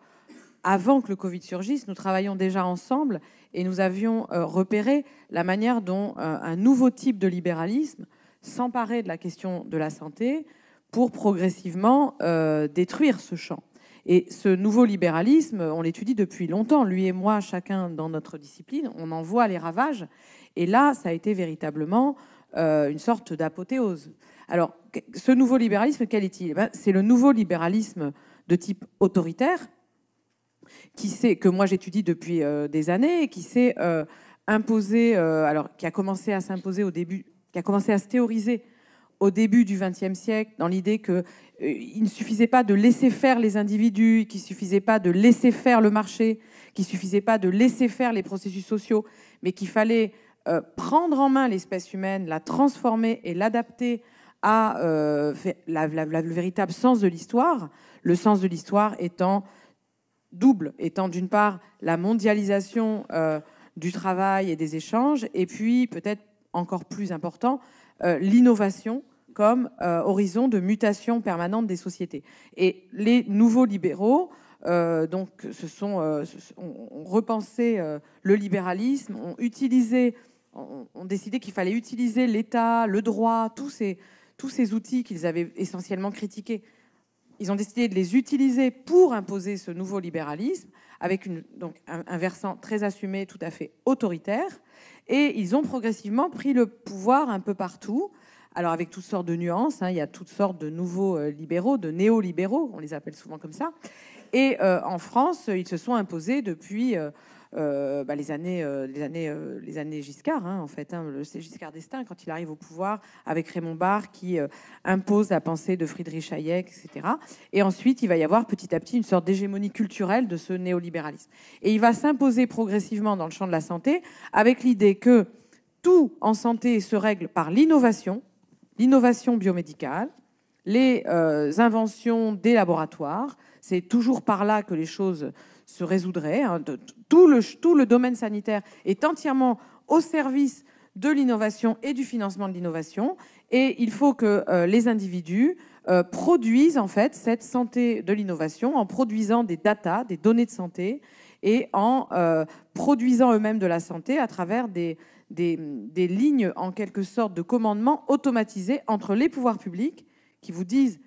avant que le Covid surgisse, nous travaillions déjà ensemble et nous avions euh, repéré la manière dont euh, un nouveau type de libéralisme s'emparait de la question de la santé pour progressivement euh, détruire ce champ. Et ce nouveau libéralisme, on l'étudie depuis longtemps. Lui et moi, chacun dans notre discipline, on en voit les ravages. Et là, ça a été véritablement une sorte d'apothéose. Alors, ce nouveau libéralisme, quel est-il eh ben, C'est le nouveau libéralisme de type autoritaire, qui que moi j'étudie depuis euh, des années, et qui s'est euh, imposé, euh, alors qui a commencé à s'imposer au début, qui a commencé à se théoriser au début du XXe siècle, dans l'idée qu'il il ne suffisait pas de laisser faire les individus, qu'il ne suffisait pas de laisser faire le marché, qu'il ne suffisait pas de laisser faire les processus sociaux, mais qu'il fallait prendre en main l'espèce humaine, la transformer et l'adapter à la, le véritable sens de l'histoire, le sens de l'histoire étant double, étant d'une part la mondialisation euh, du travail et des échanges, et puis peut-être encore plus important, euh, l'innovation comme euh, horizon de mutation permanente des sociétés. Et les nouveaux libéraux, donc, ce sont, ont, repensé le libéralisme, ont décidé qu'il fallait utiliser l'État, le droit, tous ces, tous ces outils qu'ils avaient essentiellement critiqués ils ont décidé de les utiliser pour imposer ce nouveau libéralisme, avec une, donc un, versant très assumé, tout à fait autoritaire. Et ils ont progressivement pris le pouvoir un peu partout, alors avec toutes sortes de nuances. Hein, il y a toutes sortes de nouveaux euh, libéraux, de néolibéraux, on les appelle souvent comme ça. Et euh, en France, ils se sont imposés depuis... Euh, euh, bah, les années, euh, les années, euh, les années Giscard, hein, en fait. Hein, le c'est Giscard d'Estaing quand il arrive au pouvoir avec Raymond Barre qui impose la pensée de Friedrich Hayek, etc. Et ensuite, il va y avoir petit à petit une sorte d'hégémonie culturelle de ce néolibéralisme. Et il va s'imposer progressivement dans le champ de la santé avec l'idée que tout en santé se règle par l'innovation, l'innovation biomédicale, les inventions des laboratoires. C'est toujours par là que les choses se résoudrait. Hein, tout, le, tout le domaine sanitaire est entièrement au service de l'innovation et du financement de l'innovation. Et il faut que euh, les individus euh, produisent en fait cette santé de l'innovation en produisant des data, des données de santé, et en euh, produisant eux-mêmes de la santé à travers des, des, lignes en quelque sorte de commandement automatisé entre les pouvoirs publics qui vous disent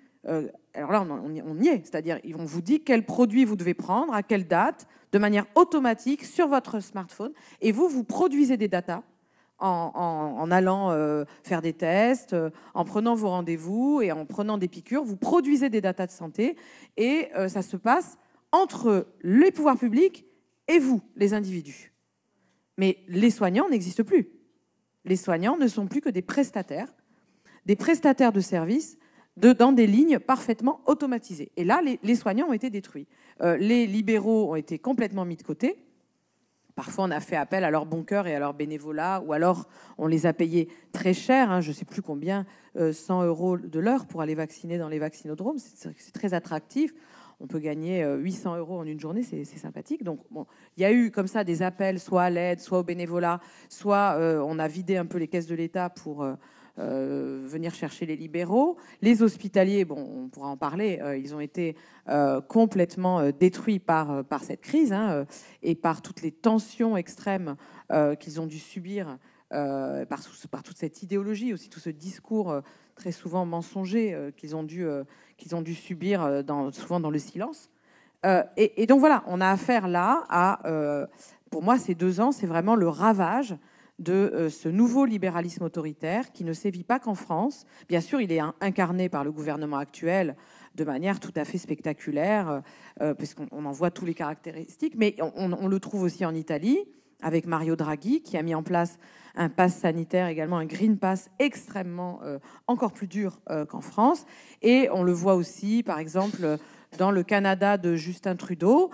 alors là, on, y est, c'est-à-dire qu'on vous dit quel produit vous devez prendre, à quelle date, de manière automatique sur votre smartphone, et vous, vous produisez des datas en, allant euh, faire des tests, euh, en prenant vos rendez-vous et en prenant des piqûres, vous produisez des datas de santé, et euh, ça se passe entre les pouvoirs publics et vous, les individus. Mais les soignants n'existent plus. Les soignants ne sont plus que des prestataires, des prestataires de services dans des lignes parfaitement automatisées. Et là, les, soignants ont été détruits. Euh, les libéraux ont été complètement mis de côté. Parfois, on a fait appel à leur bon cœur et à leur bénévolat, ou alors on les a payés très cher, hein, je ne sais plus combien, 100 euh, euros de l'heure pour aller vacciner dans les vaccinodromes. C'est très attractif. On peut gagner 800 euh, euros en une journée, c'est sympathique. Donc, bon, il y a eu comme ça des appels, soit à l'aide, soit au bénévolat, soit on a vidé un peu les caisses de l'État pour euh, venir chercher les libéraux. Les hospitaliers, bon, on pourra en parler, euh, ils ont été euh, complètement détruits par, par cette crise hein, et par toutes les tensions extrêmes qu'ils ont dû subir. Par, par, toute cette idéologie aussi, tout ce discours très souvent mensonger qu'ils ont, dû, qu'ils ont dû subir dans, souvent dans le silence. Et, et, donc voilà, on a affaire là à, pour moi, ces deux ans, c'est vraiment le ravage de euh, ce nouveau libéralisme autoritaire qui ne sévit pas qu'en France. Bien sûr, il est incarné par le gouvernement actuel de manière tout à fait spectaculaire, euh, euh, puisqu'on en voit tous les caractéristiques, mais on, le trouve aussi en Italie, avec Mario Draghi, qui a mis en place un pass sanitaire, également un green pass extrêmement, encore plus dur qu'en France. Et on le voit aussi, par exemple, dans le Canada de Justin Trudeau,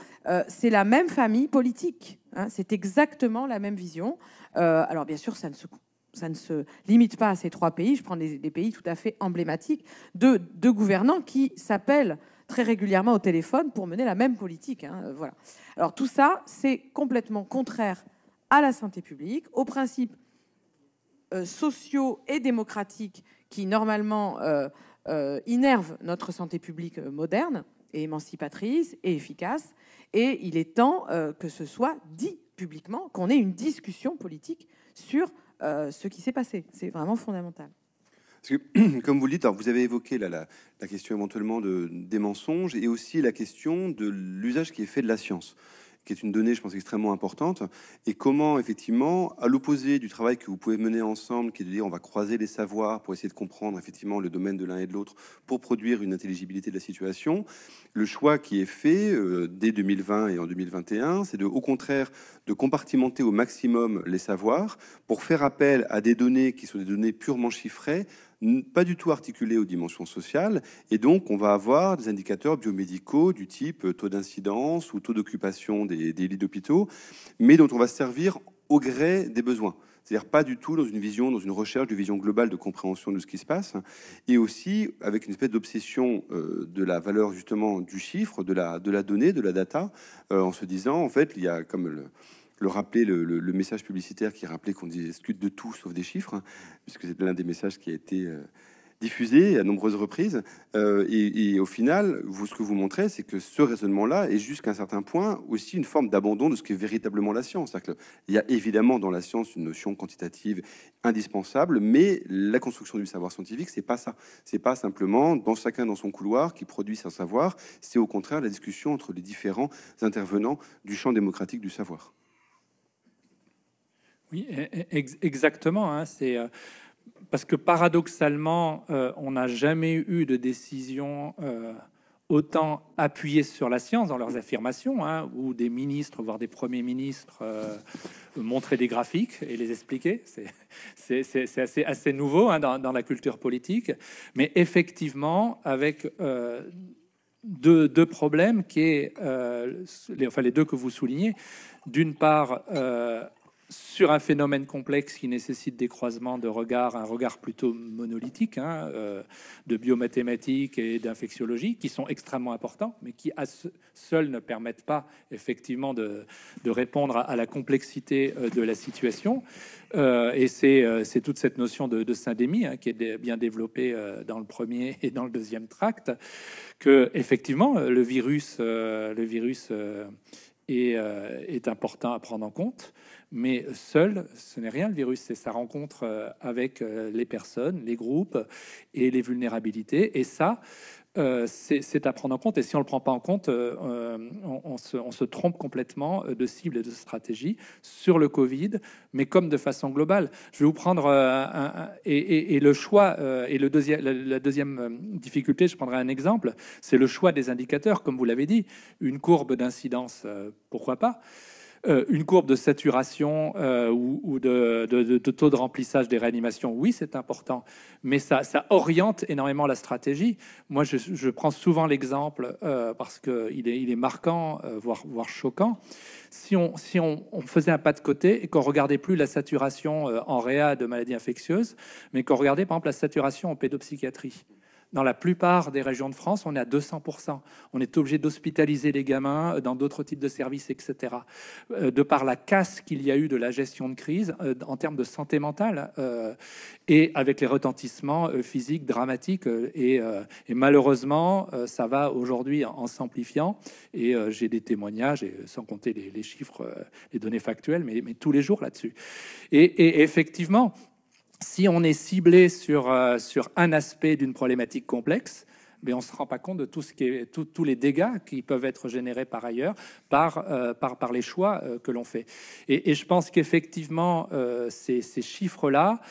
c'est la même famille politique. Hein. c'est exactement la même vision. Euh, alors bien sûr, ça ne se limite pas à ces trois pays. Je prends des, pays tout à fait emblématiques de, gouvernants qui s'appellent très régulièrement au téléphone pour mener la même politique. Hein, euh, voilà. Alors tout ça, c'est complètement contraire à la santé publique, aux principes euh, sociaux et démocratiques qui normalement innervent notre santé publique moderne et émancipatrice et efficace. Et il est temps que ce soit dit publiquement, qu'on ait une discussion politique sur euh, ce qui s'est passé. C'est vraiment fondamental. comme vous le dites, vous avez évoqué la, question éventuellement de, des mensonges et aussi la question de l'usage qui est fait de la science qui est une donnée, je pense, extrêmement importante, et comment, effectivement, à l'opposé du travail que vous pouvez mener ensemble, qui est de dire on va croiser les savoirs pour essayer de comprendre, effectivement, le domaine de l'un et de l'autre pour produire une intelligibilité de la situation, le choix qui est fait euh, dès 2020 et en 2021, c'est de, au contraire, de compartimenter au maximum les savoirs pour faire appel à des données qui sont des données purement chiffrées, pas du tout articulées aux dimensions sociales. Et donc, on va avoir des indicateurs biomédicaux du type euh, taux d'incidence ou taux d'occupation des, lits d'hôpitaux, mais dont on va servir au gré des besoins. C'est-à-dire pas du tout dans une vision, dans une recherche de vision globale de compréhension de ce qui se passe, et aussi avec une espèce d'obsession euh, de la valeur justement du chiffre, de la, de la donnée, de la data, euh, en se disant en fait, il y a comme le rappeler, le, message publicitaire qui rappelait qu'on discute de tout sauf des chiffres, puisque c'est l'un des messages qui a été euh, diffusé à nombreuses reprises. Euh, et, au final, vous, ce que vous montrez, c'est que ce raisonnement-là est jusqu'à un certain point aussi une forme d'abandon de ce qu'est véritablement la science. Que, il y a évidemment dans la science une notion quantitative indispensable, mais la construction du savoir scientifique, c'est pas ça. C'est pas simplement dans chacun dans son couloir qui produit son savoir. C'est au contraire la discussion entre les différents intervenants du champ démocratique du savoir. Oui, e-, e-, exactement. Hein, c'est euh, parce que paradoxalement, euh, on n'a jamais eu de décision euh, autant appuyée sur la science dans leurs affirmations, ou hein, où des ministres, voire des premiers ministres, montrer euh, montraient des graphiques et les expliquer. C'est assez, assez, nouveau hein, dans, la culture politique. Mais effectivement, avec deux, deux, problèmes, qui est, les, enfin les deux que vous soulignez, d'une part, sur un phénomène complexe qui nécessite des croisements de regards, un regard plutôt monolithique, hein, euh, de biomathématiques et d'infectiologie, qui sont extrêmement importants, mais qui seuls ne permettent pas effectivement de, répondre à, la complexité euh, de la situation. Euh, et c'est toute cette notion de, de syndémie hein, qui est bien développée dans le premier et dans le deuxième tract, que effectivement le virus, est important à prendre en compte. Mais seul, ce n'est rien le virus, c'est sa rencontre euh, avec euh, les personnes, les groupes et les vulnérabilités. Et ça, euh, c'est à prendre en compte. Et si on ne le prend pas en compte, on, se, trompe complètement de cible et de stratégie sur le Covid, mais comme de façon globale. Je vais vous prendre un, et, le choix et la, deuxième difficulté. Je prendrai un exemple. C'est le choix des indicateurs, comme vous l'avez dit, une courbe d'incidence, pourquoi pas. Euh, une courbe de saturation euh, ou, de, taux de remplissage des réanimations, oui, c'est important, mais ça, oriente énormément la stratégie. Moi, je, prends souvent l'exemple euh, parce qu'il est, marquant, voire, choquant. Si, on, faisait un pas de côté et qu'on regardait plus la saturation en réa de maladies infectieuses, mais qu'on regardait par exemple la saturation en pédopsychiatrie, dans la plupart des régions de France, on est à 200%. On est obligé d'hospitaliser les gamins euh, dans d'autres types de services, etc. Euh, de par la casse qu'il y a eu de la gestion de crise euh, en termes de santé mentale et avec les retentissements physiques dramatiques. Et, malheureusement, ça va aujourd'hui en, s'amplifiant. Et j'ai des témoignages, et sans compter les, chiffres, les données factuelles, mais, mais tous les jours là-dessus. Et, et effectivement, si on est ciblé sur, euh, sur un aspect d'une problématique complexe, mais on ne se rend pas compte de tout ce qui tous les dégâts qui peuvent être générés par ailleurs par, euh, par, les choix euh, que l'on fait. Et, je pense qu'effectivement, ces, ces chiffres-là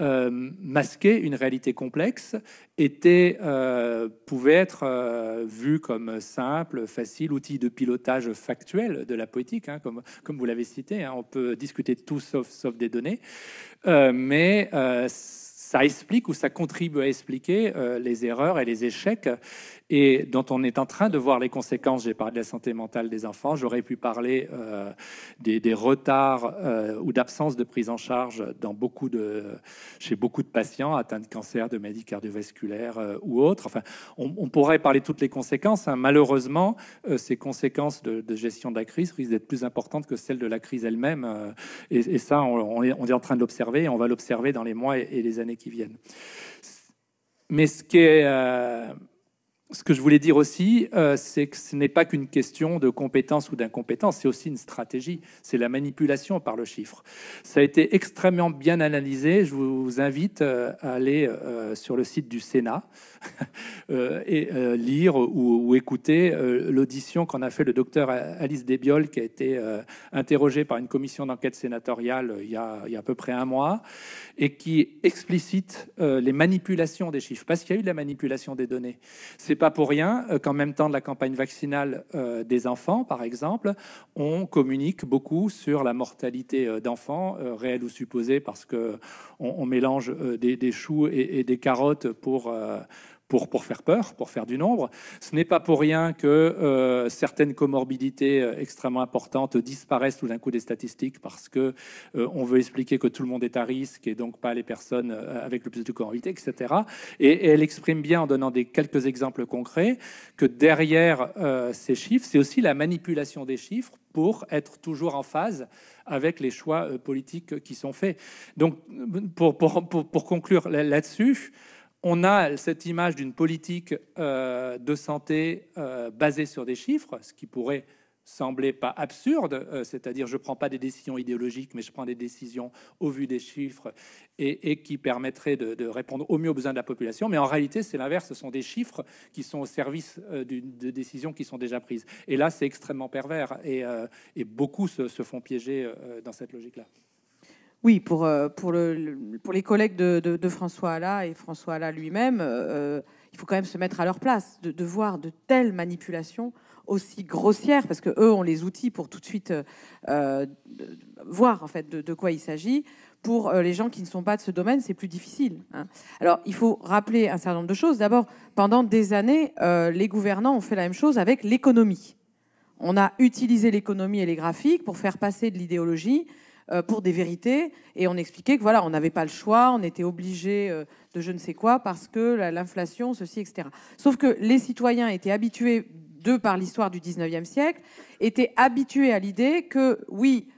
euh, masquer une réalité complexe, était, euh, pouvait être euh, vu comme simple, facile, outil de pilotage factuel de la politique, hein, comme, comme vous l'avez cité. Hein, on peut discuter de tout sauf, sauf des données, mais ça explique ou ça contribue à expliquer les erreurs et les échecs et dont on est en train de voir les conséquences. J'ai parlé de la santé mentale des enfants, j'aurais pu parler euh, des, retards euh, ou d'absence de prise en charge dans beaucoup de, chez beaucoup de patients atteints de cancer, de maladies cardiovasculaires euh, ou autres. Enfin, on, pourrait parler de toutes les conséquences. Hein. Malheureusement, ces conséquences de, gestion de la crise risquent d'être plus importantes que celles de la crise elle-même. Et, ça, on, est, en train de l'observer et on va l'observer dans les mois et, et, les années qui viennent. Mais ce qui est ce que je voulais dire aussi, euh, c'est que ce n'est pas qu'une question de compétence ou d'incompétence, c'est aussi une stratégie, c'est la manipulation par le chiffre. Ça a été extrêmement bien analysé, je vous invite euh, à aller euh, sur le site du Sénat et lire ou, écouter l'audition qu'en a fait le docteur Alice Débiol, qui a été interrogée par une commission d'enquête sénatoriale il y, a, il, y a, à peu près un mois, et qui explicite les manipulations des chiffres, parce qu'il y a eu de la manipulation des données. C'est pas pour rien euh, qu'en même temps de la campagne vaccinale euh, des enfants, par exemple, on communique beaucoup sur la mortalité euh, d'enfants, réelle ou supposée, parce que on, mélange des, choux et, des carottes pour pour, pour faire peur, pour faire du nombre. Ce n'est pas pour rien que euh, certaines comorbidités euh, extrêmement importantes disparaissent tout d'un coup des statistiques parce que euh, on veut expliquer que tout le monde est à risque et donc pas les personnes avec le plus de comorbidités, etc. Et, elle exprime bien en donnant des quelques exemples concrets que derrière ces chiffres, c'est aussi la manipulation des chiffres pour être toujours en phase avec les choix politiques qui sont faits. Donc, pour, pour, pour conclure là-dessus, on a cette image d'une politique euh, de santé euh, basée sur des chiffres, ce qui pourrait sembler pas absurde, euh, c'est-à-dire je ne prends pas des décisions idéologiques, mais je prends des décisions au vu des chiffres et, qui permettraient de, répondre au mieux aux besoins de la population. Mais en réalité, c'est l'inverse, ce sont des chiffres qui sont au service de décisions qui sont déjà prises. Et là, c'est extrêmement pervers et, beaucoup se font piéger dans cette logique-là. Oui, pour, euh, pour, les collègues de, de, François Alla et François Alla lui-même, euh, il faut quand même se mettre à leur place, de, voir de telles manipulations aussi grossières, parce que eux ont les outils pour tout de suite euh, voir en fait de, quoi il s'agit. Pour les gens qui ne sont pas de ce domaine, c'est plus difficile. Hein. Alors, il faut rappeler un certain nombre de choses. D'abord, pendant des années, les gouvernants ont fait la même chose avec l'économie. On a utilisé l'économie et les graphiques pour faire passer de l'idéologie euh, pour des vérités et on expliquait que voilà, on n'avait pas le choix, on était obligé euh, de je ne sais quoi parce que l'inflation, ceci, etc. Sauf que les citoyens étaient habitués, deux par l'histoire du 19e siècle, étaient habitués à l'idée que oui,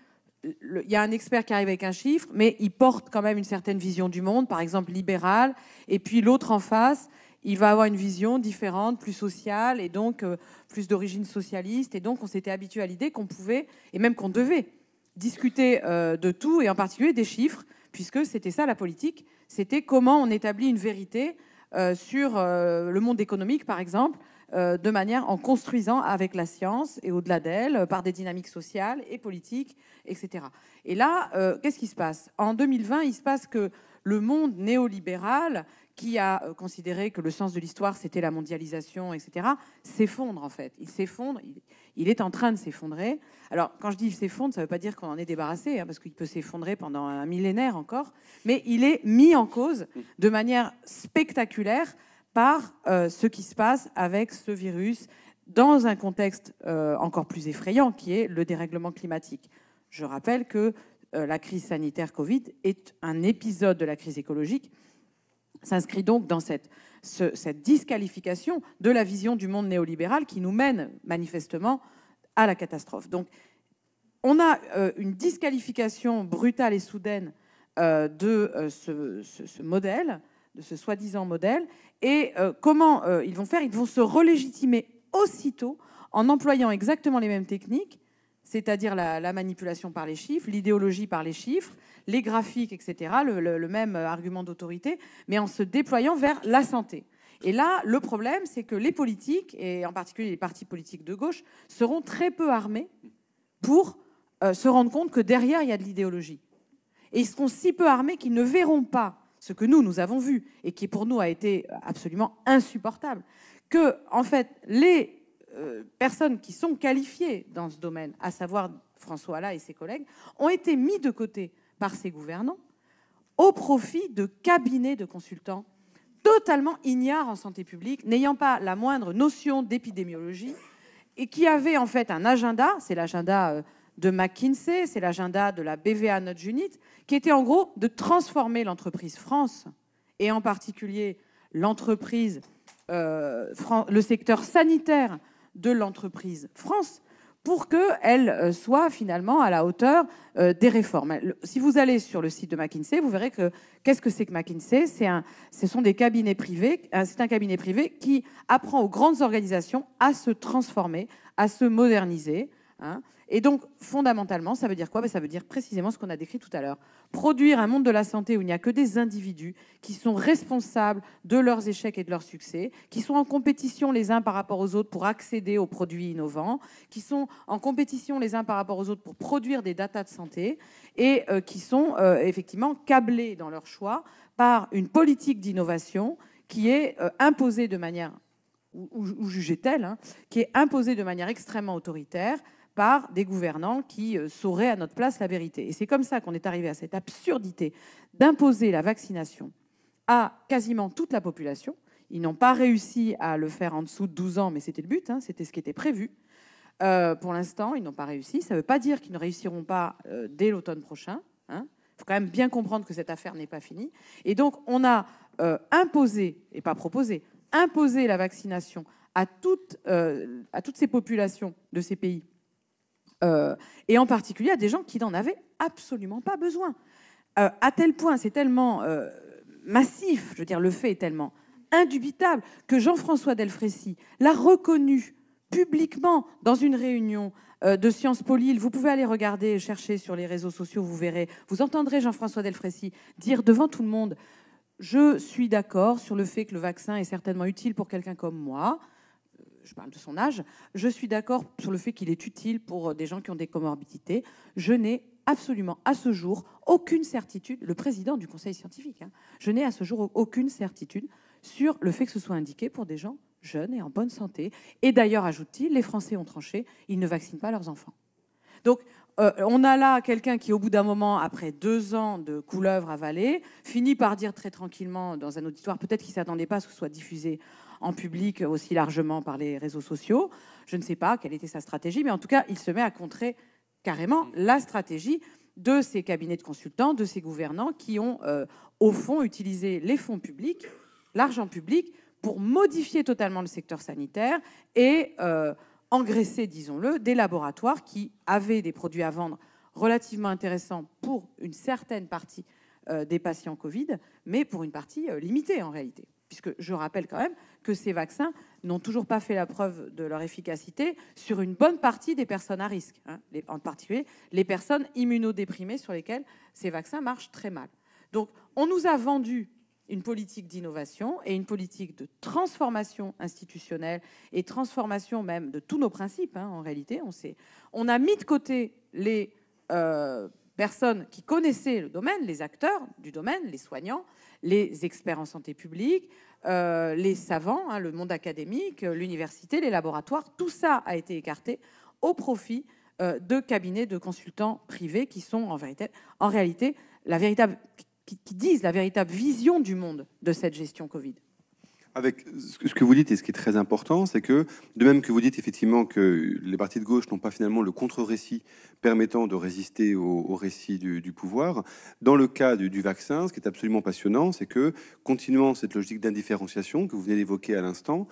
il y a un expert qui arrive avec un chiffre, mais il porte quand même une certaine vision du monde, par exemple libérale, et puis l'autre en face, il va avoir une vision différente, plus sociale, et donc euh, plus d'origine socialiste, et donc on s'était habitué à l'idée qu'on pouvait, et même qu'on devait, discuter euh, de tout et en particulier des chiffres, puisque c'était ça la politique. C'était comment on établit une vérité euh, sur euh, le monde économique, par exemple, de manière en construisant avec la science et au-delà d'elle, par des dynamiques sociales et politiques, etc. Et là, qu'est-ce qui se passe En 2020, il se passe que le monde néolibéral qui a euh, considéré que le sens de l'histoire, c'était la mondialisation, etc., s'effondre en fait. Il s'effondre, il, est en train de s'effondrer. Alors, quand je dis s'effondre, ça ne veut pas dire qu'on en est débarrassé, hein, parce qu'il peut s'effondrer pendant un millénaire encore, mais il est mis en cause de manière spectaculaire par euh, ce qui se passe avec ce virus dans un contexte euh, encore plus effrayant qui est le dérèglement climatique. Je rappelle que la crise sanitaire Covid est un épisode de la crise écologique s'inscrit donc dans cette, cette disqualification de la vision du monde néolibéral qui nous mène manifestement à la catastrophe. Donc, on a euh, une disqualification brutale et soudaine euh, de euh, ce, modèle, de ce soi-disant modèle, et comment ils vont faire Ils vont se relégitimer aussitôt en employant exactement les mêmes techniques, c'est-à-dire la, la manipulation par les chiffres, l'idéologie par les chiffres, les graphiques, etc., le, même euh, argument d'autorité, mais en se déployant vers la santé. Et là, le problème, c'est que les politiques, et en particulier les partis politiques de gauche, seront très peu armés pour euh, se rendre compte que derrière, il y a de l'idéologie. Et ils seront si peu armés qu'ils ne verront pas ce que nous, nous avons vu, et qui pour nous a été absolument insupportable, que, en fait, les euh, personnes qui sont qualifiées dans ce domaine, à savoir François Alla et ses collègues, ont été mis de côté par ses gouvernants au profit de cabinets de consultants totalement ignares en santé publique, n'ayant pas la moindre notion d'épidémiologie et qui avaient en fait un agenda, c'est l'agenda euh, de McKinsey, c'est l'agenda de la BVA Notre Unit, qui était en gros de transformer l'entreprise France et en particulier l'entreprise, euh, le secteur sanitaire de l'entreprise France pour qu'elle euh, soit finalement à la hauteur euh, des réformes. Si vous allez sur le site de McKinsey, vous verrez que qu'est-ce que c'est que McKinsey Ce sont des cabinets privés. Euh, c'est un cabinet privé qui apprend aux grandes organisations à se transformer, à se moderniser, Hein. et donc, fondamentalement, ça veut dire quoi ben, Ça veut dire précisément ce qu'on a décrit tout à l'heure. Produire un monde de la santé où il n'y a que des individus qui sont responsables de leurs échecs et de leurs succès, qui sont en compétition les uns par rapport aux autres pour accéder aux produits innovants, qui sont en compétition les uns par rapport aux autres pour produire des datas de santé, et euh, qui sont euh, effectivement câblés dans leur choix par une politique d'innovation qui est euh, imposée de manière, ou, ou jugée telle, hein, qui est imposée de manière extrêmement autoritaire par des gouvernants qui euh, sauraient à notre place la vérité. Et c'est comme ça qu'on est arrivé à cette absurdité d'imposer la vaccination à quasiment toute la population. Ils n'ont pas réussi à le faire en dessous de 12 ans, mais c'était le but, hein, c'était ce qui était prévu. Euh, pour l'instant, ils n'ont pas réussi. Ça ne veut pas dire qu'ils ne réussiront pas euh, dès l'automne prochain. Il hein. faut quand même bien comprendre que cette affaire n'est pas finie. Et donc, on a imposé, et pas proposé, imposé la vaccination à toutes ces populations de ces pays euh, et en particulier à des gens qui n'en avaient absolument pas besoin. Euh, à tel point, c'est tellement euh, massif, je veux dire, le fait est tellement indubitable que Jean-François Delfrécy l'a reconnu publiquement dans une réunion de Sciences Po Vous pouvez aller regarder, chercher sur les réseaux sociaux, vous verrez. Vous entendrez Jean-François Delfrécy dire devant tout le monde Je suis d'accord sur le fait que le vaccin est certainement utile pour quelqu'un comme moi je parle de son âge, je suis d'accord sur le fait qu'il est utile pour euh, des gens qui ont des comorbidités. Je n'ai absolument à ce jour aucune certitude, le président du conseil scientifique, hein, je n'ai à ce jour aucune certitude sur le fait que ce soit indiqué pour des gens jeunes et en bonne santé. Et d'ailleurs, ajoute-t-il, les Français ont tranché, ils ne vaccinent pas leurs enfants. Donc, euh, on a là quelqu'un qui, au bout d'un moment, après deux ans de couleuvre avalée, finit par dire très tranquillement dans un auditoire, peut-être qu'il ne s'attendait pas à ce que ce soit diffusé en public aussi largement par les réseaux sociaux. Je ne sais pas quelle était sa stratégie, mais en tout cas, il se met à contrer carrément mm. la stratégie de ces cabinets de consultants, de ces gouvernants qui ont, euh, au fond, utilisé les fonds publics, l'argent public, pour modifier totalement le secteur sanitaire et euh, engraisser, disons-le, des laboratoires qui avaient des produits à vendre relativement intéressants pour une certaine partie euh, des patients Covid, mais pour une partie limitée en réalité puisque je rappelle quand même que ces vaccins n'ont toujours pas fait la preuve de leur efficacité sur une bonne partie des personnes à risque, hein. en particulier les personnes immunodéprimées sur lesquelles ces vaccins marchent très mal. Donc on nous a vendu une politique d'innovation et une politique de transformation institutionnelle et transformation même de tous nos principes. Hein, en réalité, on, on a mis de côté les euh, personnes qui connaissaient le domaine, les acteurs du domaine, les soignants, les experts en santé publique, euh, les savants, hein, le monde académique, euh, l'université, les laboratoires, tout ça a été écarté au profit euh, de cabinets de consultants privés qui sont en, réalité la véritable, qui disent la véritable vision du monde de cette gestion Covid. Avec ce que vous dites et ce qui est très important, c'est que, de même que vous dites effectivement que les partis de gauche n'ont pas finalement le contre-récit permettant de résister au, récit du, pouvoir, dans le cas du, vaccin, ce qui est absolument passionnant, c'est que, continuant cette logique d'indifférenciation que vous venez d'évoquer à l'instant,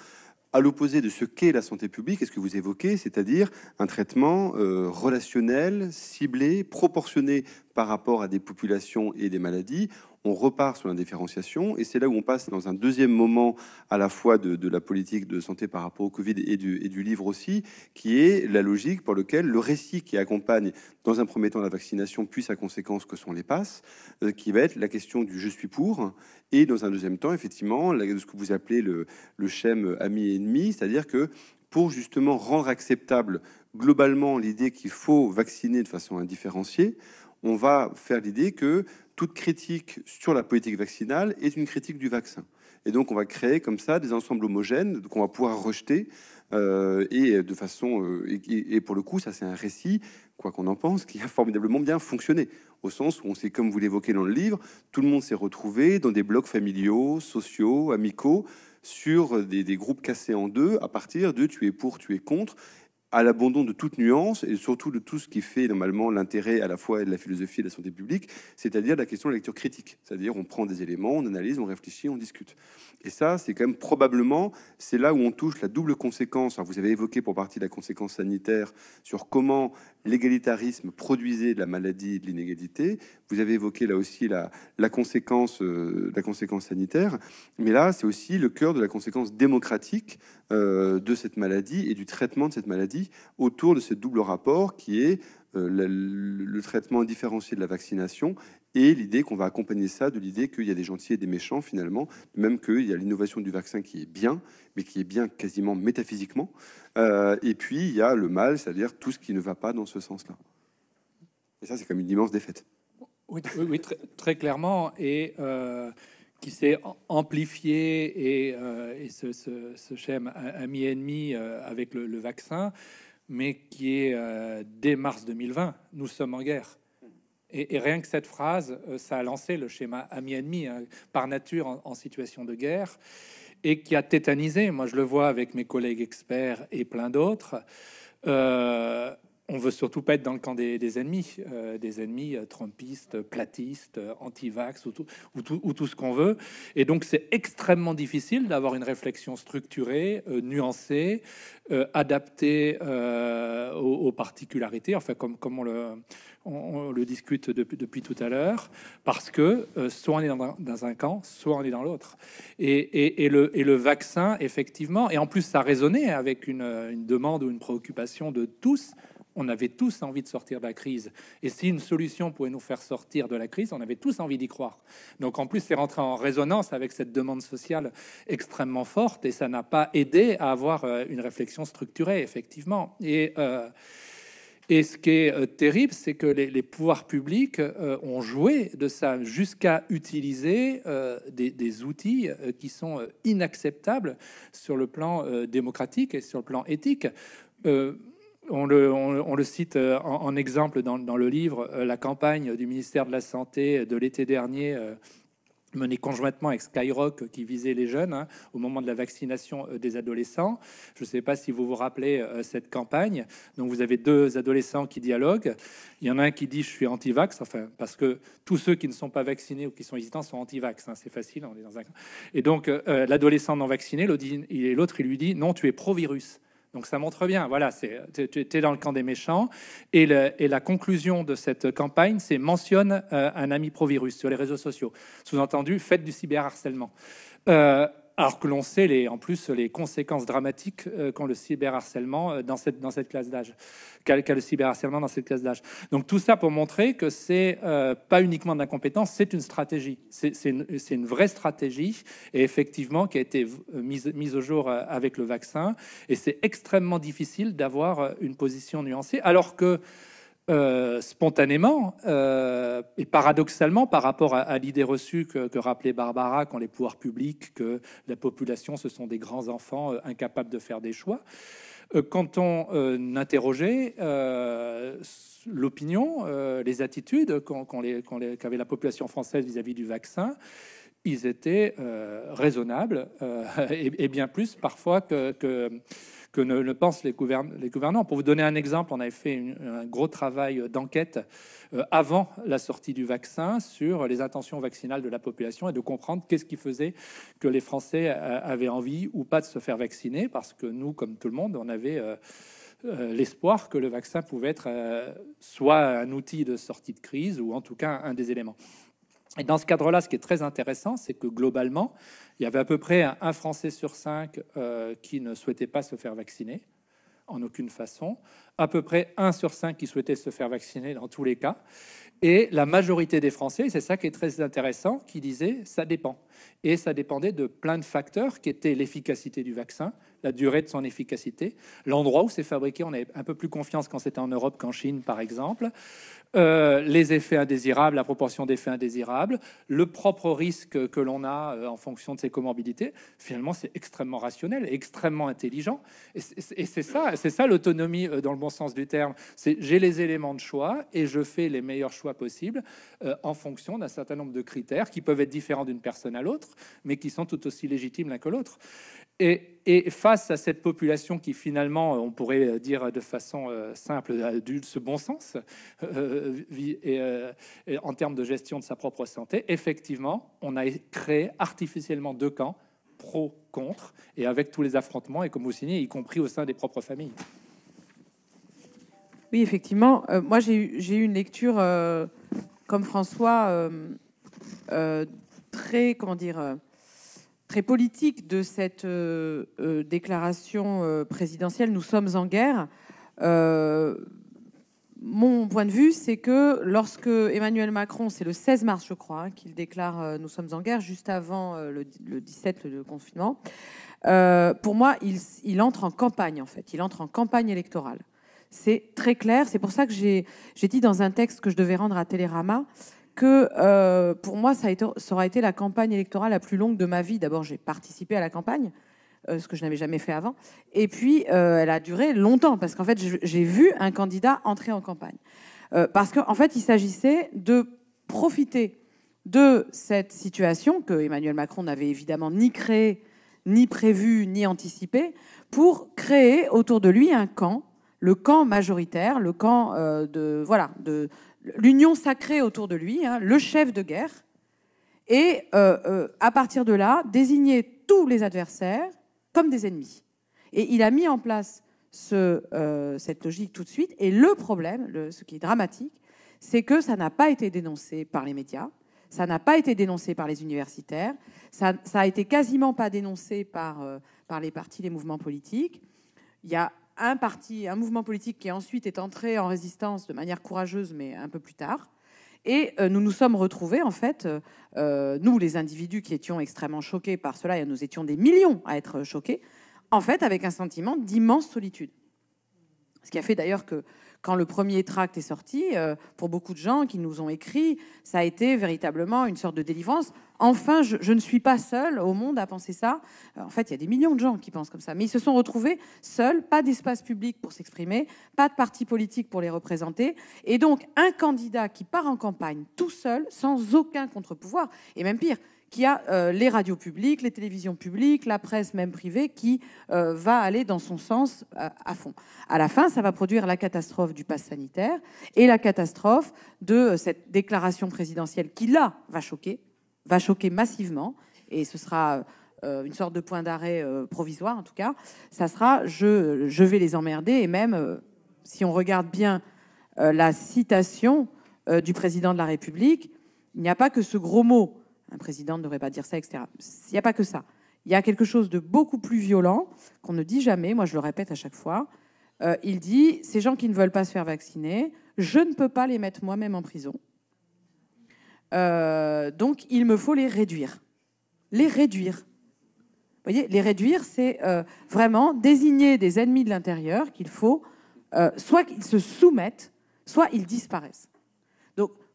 à l'opposé de ce qu'est la santé publique est ce que vous évoquez, c'est-à-dire un traitement euh, relationnel, ciblé, proportionné par rapport à des populations et des maladies, on repart sur la différenciation, et c'est là où on passe dans un deuxième moment à la fois de, la politique de santé par rapport au Covid et du, livre aussi, qui est la logique pour laquelle le récit qui accompagne dans un premier temps la vaccination, puis sa conséquence que sont les passes, euh, qui va être la question du je suis pour, et dans un deuxième temps, effectivement, la, de ce que vous appelez le, le schème ami et ennemi, c'est-à-dire que pour justement rendre acceptable globalement l'idée qu'il faut vacciner de façon indifférenciée, on va faire l'idée que toute critique sur la politique vaccinale est une critique du vaccin. Et donc, on va créer comme ça des ensembles homogènes qu'on va pouvoir rejeter. Euh, et de façon, euh, et, pour le coup, ça c'est un récit, quoi qu'on en pense, qui a formidablement bien fonctionné, au sens où on s'est, comme vous l'évoquez dans le livre, tout le monde s'est retrouvé dans des blocs familiaux, sociaux, amicaux, sur des, des groupes cassés en deux à partir de tu es pour, tu es contre, à l'abandon de toute nuance et surtout de tout ce qui fait normalement l'intérêt à la fois de la philosophie et de la santé publique, c'est-à-dire la question de la lecture critique. C'est-à-dire on prend des éléments, on analyse, on réfléchit, on discute. Et ça, c'est quand même probablement, c'est là où on touche la double conséquence. vous avez évoqué pour partie la conséquence sanitaire sur comment l'égalitarisme produisait de la maladie et de l'inégalité. Vous avez évoqué là aussi la, la conséquence, euh, la conséquence sanitaire. Mais là, c'est aussi le cœur de la conséquence démocratique euh, de cette maladie et du traitement de cette maladie autour de ce double rapport qui est euh, le, traitement différencié de la vaccination et l'idée qu'on va accompagner ça de l'idée qu'il y a des gentils et des méchants finalement, même qu'il y a l'innovation du vaccin qui est bien, mais qui est bien quasiment métaphysiquement, euh, et puis il y a le mal, c'est-à-dire tout ce qui ne va pas dans ce sens-là. Et ça, c'est comme une immense défaite. Oui, très, clairement. Et qui s'est amplifié et, euh, et ce, schéma ami-ennemi euh, avec le, vaccin, mais qui est euh, dès mars 2020, nous sommes en guerre. Et, rien que cette phrase, ça a lancé le schéma ami-ennemi, hein, par nature en, en, situation de guerre, et qui a tétanisé, moi je le vois avec mes collègues experts et plein d'autres, on veut surtout pas être dans le camp des, ennemis, des ennemis trompistes, euh, euh, trumpistes, platistes, euh, anti-vax ou tout, ce qu'on veut. Et donc c'est extrêmement difficile d'avoir une réflexion structurée, nuancée, adaptée aux, particularités, enfin comme, comme on, le, discute depuis, tout à l'heure, parce que soit on est dans un, camp, soit on est dans l'autre. Et, le, et le vaccin, effectivement, et en plus ça résonnait avec une demande ou une préoccupation de tous on avait tous envie de sortir de la crise. Et si une solution pouvait nous faire sortir de la crise, on avait tous envie d'y croire. Donc en plus, c'est rentré en résonance avec cette demande sociale extrêmement forte et ça n'a pas aidé à avoir euh, une réflexion structurée, effectivement. Et. Euh, ce qui est euh, terrible, c'est que les, pouvoirs publics ont joué de ça jusqu'à utiliser des, outils qui sont inacceptables sur le plan démocratique et sur le plan éthique on le, cite euh, en, exemple dans, le livre, euh, la campagne du ministère de la Santé euh, de l'été dernier, menée conjointement avec Skyrock, qui visait les jeunes hein, au moment de la vaccination des adolescents. Je ne sais pas si vous vous rappelez cette campagne. Donc vous avez deux adolescents qui dialoguent. Il y en a un qui dit je suis anti-vax, enfin, parce que tous ceux qui ne sont pas vaccinés ou qui sont hésitants sont anti-vax. Hein. c'est facile, Et donc l'adolescent non vacciné, l'autre, il lui dit non, tu es pro-virus. Donc ça montre bien, voilà, tu es dans le camp des méchants. Et, la conclusion de cette campagne, c'est mentionne euh, un ami pro-virus sur les réseaux sociaux. Sous-entendu, faites du cyberharcèlement. Euh, alors que l'on sait les, en plus les conséquences dramatiques euh, quand le cyberharcèlement euh, dans cette, dans cette classe d'âge, qu'a, le cyberharcèlement dans cette classe d'âge. Donc tout ça pour montrer que c'est euh, pas uniquement de c'est une stratégie, c'est, une, c'est une, vraie stratégie, et effectivement qui a été mise, mise au jour avec le vaccin, et c'est extrêmement difficile d'avoir une position nuancée, alors que euh, spontanément euh, et paradoxalement par rapport à, l'idée reçue que, rappelait Barbara quand les pouvoirs publics, que la population, ce sont des grands enfants euh, incapables de faire des choix. Quand on interrogeait l'opinion, les attitudes qu'avait la population française vis-à-vis du vaccin, ils étaient raisonnables et, bien plus parfois que que ne le pensent les, gouvernants. Pour vous donner un exemple, on avait fait un gros travail d'enquête euh, avant la sortie du vaccin sur les intentions vaccinales de la population et de comprendre qu'est-ce qui faisait que les Français euh, avaient envie ou pas de se faire vacciner, parce que nous, comme tout le monde, on avait... Euh, l'espoir que le vaccin pouvait être soit un outil de sortie de crise ou en tout cas un des éléments. Et dans ce cadre-là, ce qui est très intéressant, c'est que globalement, il y avait à peu près un, Français sur cinq euh, qui ne souhaitait pas se faire vacciner, en aucune façon, à peu près un sur cinq qui souhaitait se faire vacciner dans tous les cas, et la majorité des Français, c'est ça qui est très intéressant, qui disait ça dépend. Et ça dépendait de plein de facteurs qui étaient l'efficacité du vaccin, la durée de son efficacité. L'endroit où c'est fabriqué, on a un peu plus confiance quand c'était en Europe qu'en Chine, par exemple. Euh, les effets indésirables, la proportion d'effets indésirables, le propre risque que l'on a euh, en fonction de ses comorbidités. Finalement, c'est extrêmement rationnel et extrêmement intelligent. Et c'est ça, c'est ça l'autonomie euh, dans le bon sens du terme. C'est j'ai les éléments de choix et je fais les meilleurs choix possibles en fonction d'un certain nombre de critères qui peuvent être différents d'une personne à l'autre, mais qui sont tout aussi légitimes l'un que l'autre. Et, face à cette population qui finalement, euh, on pourrait dire de façon euh, simple, a ce bon sens euh, et, en termes de gestion de sa propre santé, effectivement, on a créé artificiellement deux camps, pro, contre, et avec tous les affrontements, et comme vous signez, y compris au sein des propres familles. Oui, effectivement. moi, j'ai eu une lecture, comme François, très, comment dire très politique de cette euh, euh, déclaration euh, présidentielle, nous sommes en guerre. mon point de vue, c'est que lorsque Emmanuel Macron, c'est le 16 mars, je crois, hein, qu'il déclare Nous sommes en guerre, juste avant le, 17, le, confinement, pour moi, il, il, entre en campagne, en fait. Il entre en campagne électorale. C'est très clair. C'est pour ça que j'ai dit dans un texte que je devais rendre à Télérama que euh, pour moi, ça, a été, aura été la campagne électorale la plus longue de ma vie. D'abord, j'ai participé à la campagne, euh, ce que je n'avais jamais fait avant. Et puis, euh, elle a duré longtemps, parce qu'en fait, j'ai vu un candidat entrer en campagne. parce qu'en fait, il s'agissait de profiter de cette situation que Emmanuel Macron n'avait évidemment ni créée, ni prévue, ni anticipée, pour créer autour de lui un camp le camp majoritaire, le camp de voilà de, l'union sacrée autour de lui, hein, le chef de guerre, et euh, euh, à partir de là, désigner tous les adversaires comme des ennemis. Et il a mis en place euh, cette logique tout de suite. Et le problème, ce qui est dramatique, c'est que ça n'a pas été dénoncé par les médias, ça n'a pas été dénoncé par les universitaires, ça, ça a été quasiment pas dénoncé par, par les partis, les mouvements politiques. Il y a un parti, un mouvement politique qui ensuite est entré en résistance de manière courageuse, mais un peu plus tard. Et euh, nous nous sommes retrouvés, en fait, euh, nous, les individus qui étions extrêmement choqués par cela, et nous étions des millions à être choqués, en fait, avec un sentiment d'immense solitude. Ce qui a fait d'ailleurs que quand le premier tract est sorti, euh, pour beaucoup de gens qui nous ont écrit, ça a été véritablement une sorte de délivrance. Enfin, je, ne suis pas seule au monde à penser ça. Euh, en fait, il y a des millions de gens qui pensent comme ça. Mais ils se sont retrouvés seuls, pas d'espace public pour s'exprimer, pas de parti politique pour les représenter. Et donc, un candidat qui part en campagne tout seul, sans aucun contre-pouvoir, et même pire, qui a euh, les radios publiques, les télévisions publiques, la presse même privée qui euh, va aller dans son sens euh, à fond. À la fin, ça va produire la catastrophe du pass sanitaire et la catastrophe de cette déclaration présidentielle qui là va choquer, va choquer massivement et ce sera une sorte de point d'arrêt provisoire en tout cas. Ça sera je vais les emmerder et même si on regarde bien la citation du président de la République, il n'y a pas que ce gros mot un président ne devrait pas dire ça, etc. Il n'y a pas que ça. Il y a quelque chose de beaucoup plus violent qu'on ne dit jamais. Moi, je le répète à chaque fois. Euh, il dit ces gens qui ne veulent pas se faire vacciner, je ne peux pas les mettre moi-même en prison. Euh, donc, il me faut les réduire. Les réduire. Vous voyez, les réduire, c'est euh, vraiment désigner des ennemis de l'intérieur qu'il faut, soit qu'ils se soumettent, soit ils disparaissent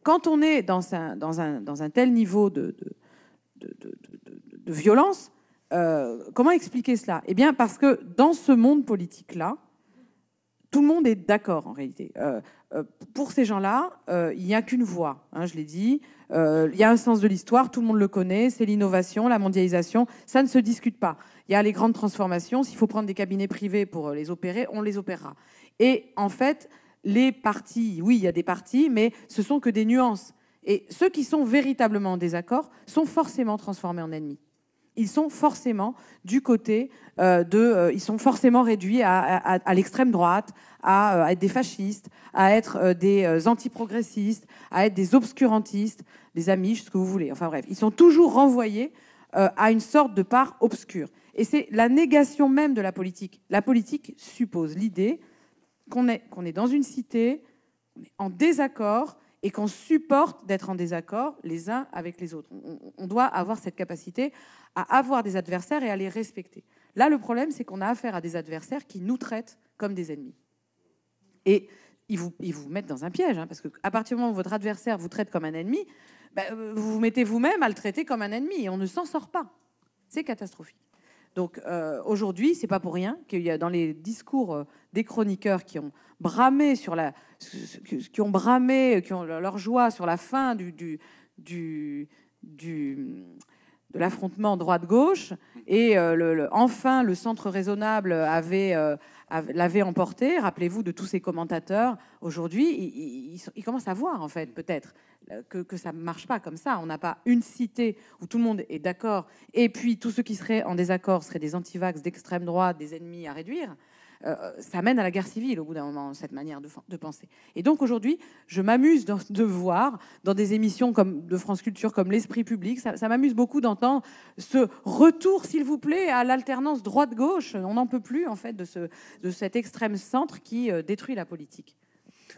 quand on est dans un, dans un, dans un tel niveau de, de, violence, euh, comment expliquer cela Eh bien, parce que dans ce monde politique-là, tout le monde est d'accord en réalité. Euh, euh, pour ces gens-là, il n'y a qu'une voie, hein, je l'ai dit. il y a un sens de l'histoire, tout le monde le connaît, c'est l'innovation, la mondialisation, ça ne se discute pas. Il y a les grandes transformations, s'il faut prendre des cabinets privés pour les opérer, on les opérera. Et en fait, les partis, oui, il y a des partis, mais ce sont que des nuances. Et ceux qui sont véritablement en désaccord sont forcément transformés en ennemis. Ils sont forcément du côté euh, de. Euh, ils sont forcément réduits à, l'extrême droite, euh, à, être des fascistes, à être des antiprogressistes, à être des obscurantistes, des amis, ce que vous voulez. Enfin bref, ils sont toujours renvoyés à une sorte de part obscure. Et c'est la négation même de la politique. La politique suppose l'idée qu'on est, est dans une cité, on est en désaccord et qu'on supporte d'être en désaccord les uns avec les autres. On, doit avoir cette capacité à avoir des adversaires et à les respecter. Là, le problème, c'est qu'on a affaire à des adversaires qui nous traitent comme des ennemis. Et ils vous, vous mettent dans un piège, hein, parce qu'à partir du moment où votre adversaire vous traite comme un ennemi, bah, euh, vous vous mettez vous-même à le traiter comme un ennemi et on ne s'en sort pas. C'est catastrophique. Donc euh, aujourd'hui, c'est pas pour rien qu'il y a dans les discours euh, des chroniqueurs qui ont bramé sur la, qui ont bramé, qui ont leur joie sur la fin du, du, du de l'affrontement droite-gauche. Et euh, enfin, le centre raisonnable avait, euh, l'avait emporté. Rappelez-vous de tous ces commentateurs. Aujourd'hui, ils, commencent à voir, en fait, peut-être, euh, que, que, ça ne marche pas comme ça. On n'a pas une cité où tout le monde est d'accord. Et puis, tous ceux qui seraient en désaccord seraient des antivax d'extrême droite, des ennemis à réduire. Euh, ça mène à la guerre civile au bout d'un moment, cette manière de, penser. Et donc aujourd'hui, je m'amuse de voir dans des émissions comme de France Culture, comme l'Esprit public, ça, m'amuse beaucoup d'entendre ce retour, s'il vous plaît, à l'alternance droite-gauche. On n'en peut plus, en fait, de, cet extrême centre qui euh, détruit la politique.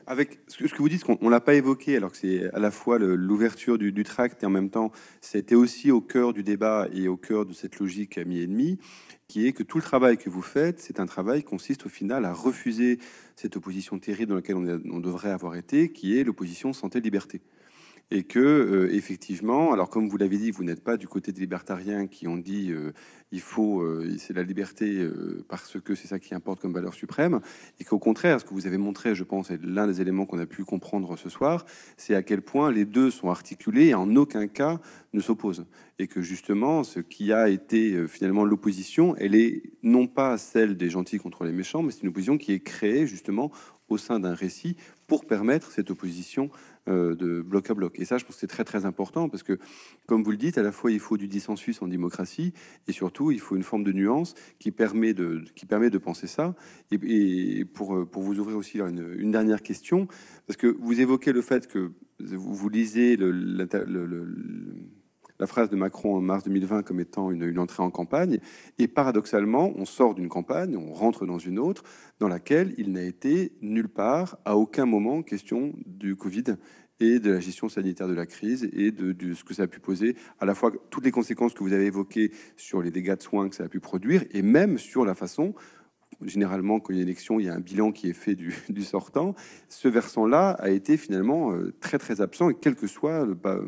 Avec ce que vous dites, qu'on ne l'a pas évoqué, alors que c'est à la fois l'ouverture du, tract et en même temps, c'était aussi au cœur du débat et au cœur de cette logique ami et ennemi qui est que tout le travail que vous faites, c'est un travail qui consiste au final à refuser cette opposition terrible dans laquelle on devrait avoir été, qui est l'opposition santé-liberté et que euh, effectivement, alors comme vous l'avez dit, vous n'êtes pas du côté des libertariens qui ont dit euh, il faut euh, c'est la liberté parce que c'est ça qui importe comme valeur suprême, et qu'au contraire, ce que vous avez montré, je pense, est l'un des éléments qu'on a pu comprendre ce soir, c'est à quel point les deux sont articulés et en aucun cas ne s'opposent, et que justement, ce qui a été finalement l'opposition, elle est non pas celle des gentils contre les méchants, mais c'est une opposition qui est créée justement au sein d'un récit pour permettre cette opposition euh, de bloc à bloc. Et ça, je pense que c'est très très important parce que, comme vous le dites, à la fois il faut du dissensus en démocratie et surtout il faut une forme de nuance qui permet de, qui permet de penser ça. Et, pour, euh, pour vous ouvrir aussi une, dernière question, parce que vous évoquez le fait que vous, lisez le la phrase de Macron en mars 2020 comme étant une, entrée en campagne. Et paradoxalement, on sort d'une campagne, on rentre dans une autre, dans laquelle il n'a été nulle part, à aucun moment, question du Covid et de la gestion sanitaire de la crise et de, de, ce que ça a pu poser, à la fois toutes les conséquences que vous avez évoquées sur les dégâts de soins que ça a pu produire et même sur la façon généralement, quand il y a une élection, il y a un bilan qui est fait du, sortant. Ce versant-là a été finalement euh, très très absent, quel que soit par,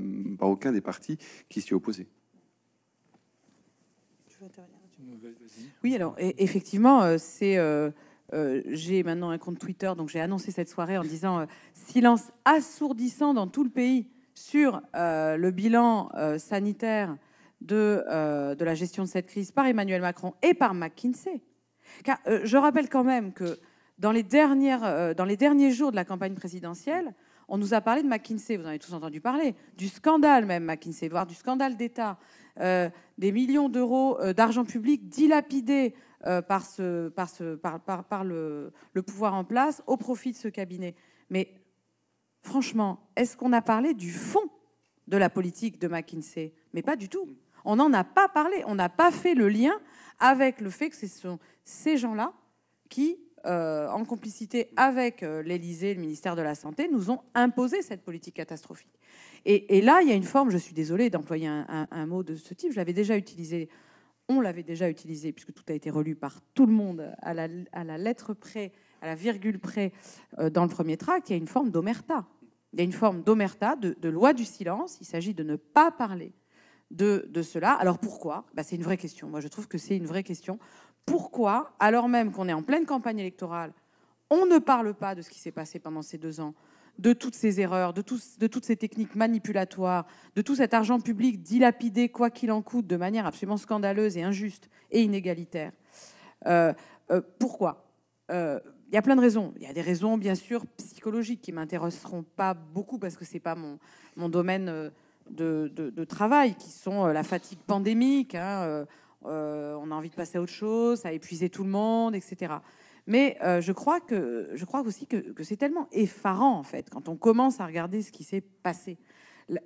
aucun des partis qui s'y opposaient. Oui, alors e-, effectivement, euh, c'est euh, j'ai maintenant un compte Twitter, donc j'ai annoncé cette soirée en disant silence assourdissant dans tout le pays sur le bilan sanitaire de, de la gestion de cette crise par Emmanuel Macron et par McKinsey. Car, euh, je rappelle quand même que euh, dans les, derniers jours de la campagne présidentielle, on nous a parlé de McKinsey, vous en avez tous entendu parler, du scandale même McKinsey, voire du scandale d'État, euh, des millions d'euros d'argent public dilapidés par, le, le pouvoir en place au profit de ce cabinet. Mais franchement, est-ce qu'on a parlé du fond de la politique de McKinsey Mais pas du tout. On n'en a pas parlé, on n'a pas fait le lien avec le fait que ce sont ces gens-là qui, euh, en complicité avec euh, l'Élysée le ministère de la Santé, nous ont imposé cette politique catastrophique. Et, là, il y a une forme, je suis désolée d'employer un, mot de ce type, je l'avais déjà utilisé, on l'avait déjà utilisé, puisque tout a été relu par tout le monde à la, lettre près, à la virgule près, euh, dans le premier tract, il y a une forme d'omerta. Il y a une forme d'omerta, de loi du silence. Il s'agit de ne pas parler de, cela. Alors pourquoi bah, C'est une vraie question. Moi, je trouve que c'est une vraie question. Pourquoi, alors même qu'on est en pleine campagne électorale, on ne parle pas de ce qui s'est passé pendant ces deux ans, de toutes ces erreurs, de, toutes ces techniques manipulatoires, de tout cet argent public dilapidé, quoi qu'il en coûte, de manière absolument scandaleuse et injuste et inégalitaire. Euh, euh, pourquoi euh, Il y a plein de raisons. Il y a des raisons, bien sûr, psychologiques qui m'intéresseront pas beaucoup parce que ce n'est pas mon, mon domaine de, travail qui sont euh, la fatigue pandémique, hein, euh, euh, on a envie de passer à autre chose, à épuisé tout le monde, etc. Mais je crois que je crois aussi que, que c'est tellement effarant en fait quand on commence à regarder ce qui s'est passé.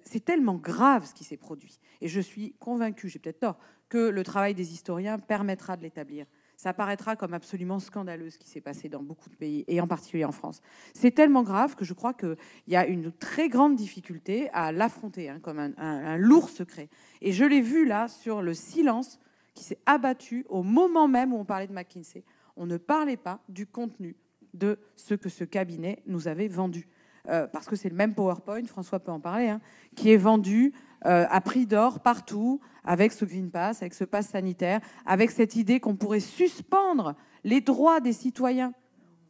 C'est tellement grave ce qui s'est produit. Et je suis convaincue, j'ai peut-être tort, que le travail des historiens permettra de l'établir ça paraîtra comme absolument scandaleux ce qui s'est passé dans beaucoup de pays, et en particulier en France. C'est tellement grave que je crois qu'il y a une très grande difficulté à l'affronter hein, comme un, lourd secret. Et je l'ai vu là sur le silence qui s'est abattu au moment même où on parlait de McKinsey. On ne parlait pas du contenu de ce que ce cabinet nous avait vendu. Euh, parce que c'est le même PowerPoint, François peut en parler, hein, qui est vendu euh, à prix d'or partout, avec ce Green Pass, avec ce pass sanitaire, avec cette idée qu'on pourrait suspendre les droits des citoyens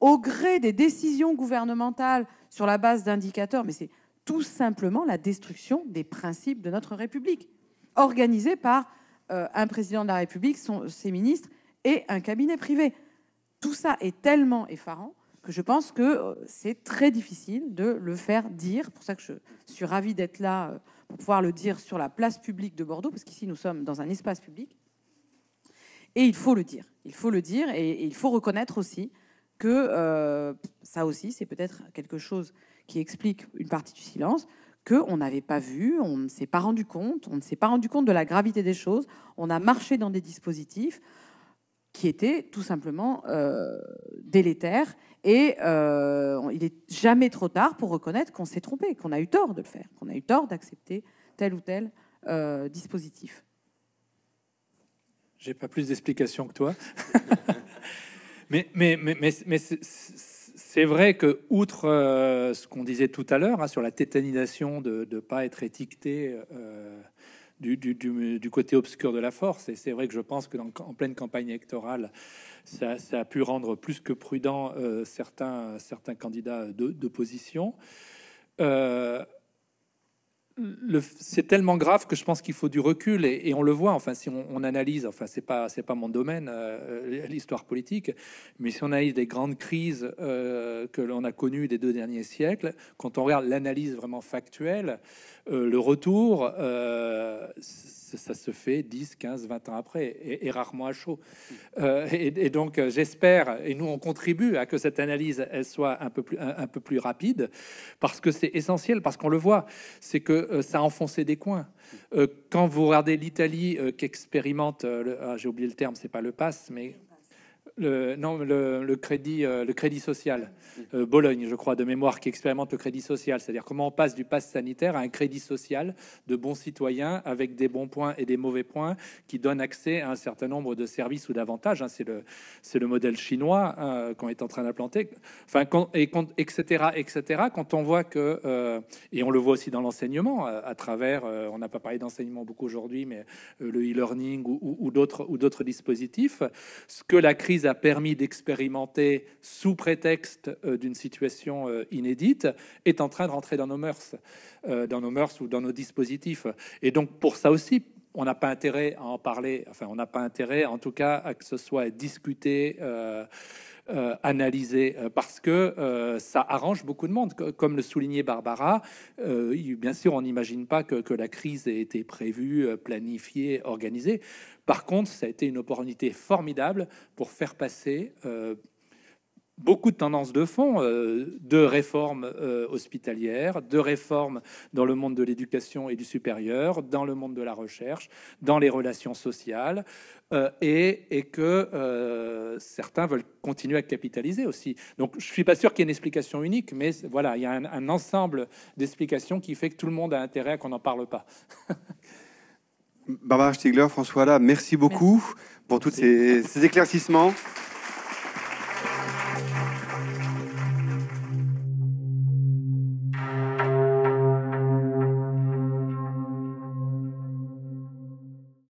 au gré des décisions gouvernementales sur la base d'indicateurs. Mais c'est tout simplement la destruction des principes de notre République, organisée par euh, un président de la République, ses ministres et un cabinet privé. Tout ça est tellement effarant que je pense que euh, c'est très difficile de le faire dire. pour ça que je suis ravie d'être là euh, pour pouvoir le dire sur la place publique de Bordeaux, parce qu'ici nous sommes dans un espace public. Et il faut le dire. Il faut le dire et, il faut reconnaître aussi que euh, ça aussi, c'est peut-être quelque chose qui explique une partie du silence, qu'on n'avait pas vu, on ne s'est pas rendu compte, on ne s'est pas rendu compte de la gravité des choses, on a marché dans des dispositifs qui étaient tout simplement délétères et euh, il n'est jamais trop tard pour reconnaître qu'on s'est trompé, qu'on a eu tort de le faire, qu'on a eu tort d'accepter tel ou tel euh, dispositif. J'ai pas plus d'explications que toi. mais, mais, mais, mais c'est vrai que, outre euh, ce qu'on disait tout à l'heure hein, sur la tétanisation de ne pas être étiqueté euh, du, côté obscur de la force. Et c'est vrai que je pense que en pleine campagne électorale, ça, a pu rendre plus que prudent euh, certains, certains candidats De, position. Euh, c'est tellement grave que je pense qu'il faut du recul et, on le voit. Enfin, si on, analyse, enfin, c'est pas c'est pas mon domaine euh, l'histoire politique, mais si on analyse des grandes crises euh, que l'on a connues des deux derniers siècles, quand on regarde l'analyse vraiment factuelle, euh, le retour ça se fait 10, 15, 20 ans après, et, rarement à chaud. Euh, et, donc euh, j'espère, et nous on contribue à que cette analyse elle soit un peu plus, un, peu plus rapide, parce que c'est essentiel, parce qu'on le voit, c'est que euh, ça a enfoncé des coins. quand vous regardez l'Italie qui expérimente, ah, j'ai oublié le terme, c'est pas le pass, mais le, non, le, crédit, euh, le crédit social, mm. euh, Bologne, je crois, de mémoire, qui expérimente le crédit social, c'est-à-dire comment on passe du pass sanitaire à un crédit social de bons citoyens avec des bons points et des mauvais points qui donne accès à un certain nombre de services ou d'avantages. Hein, c'est, le, c'est le modèle chinois hein, qu'on est en train d'implanter, enfin, quand, et, quand, etc., etc. Quand on voit que, euh, et on le voit aussi dans l'enseignement, à, travers, on n'a pas parlé d'enseignement beaucoup aujourd'hui, mais le e-learning ou, ou, d'autres, ou d'autres dispositifs, ce que la crise a permis d'expérimenter sous prétexte euh, d'une situation euh, inédite est en train de rentrer dans nos mœurs, euh, dans nos mœurs ou dans nos dispositifs. Et donc pour ça aussi, on n'a pas intérêt à en parler, enfin on n'a pas intérêt en tout cas à que ce soit discuté. Euh, Analyser euh, parce que euh, ça arrange beaucoup de monde. Comme le soulignait Barbara, bien sûr, on n'imagine pas que, que, la crise ait été prévue, planifiée, organisée. Par contre, ça a été une opportunité formidable pour faire passer beaucoup de tendances de fond, euh, de réformes euh, hospitalières, de réformes dans le monde de l'éducation et du supérieur, dans le monde de la recherche, dans les relations sociales, euh, et, que certains veulent continuer à capitaliser aussi. Donc je ne suis pas sûr qu'il y ait une explication unique, mais voilà, il y a un, ensemble d'explications qui fait que tout le monde a intérêt à qu'on n'en parle pas. Barbara Stigler, François là, merci beaucoup pour tous ces éclaircissements.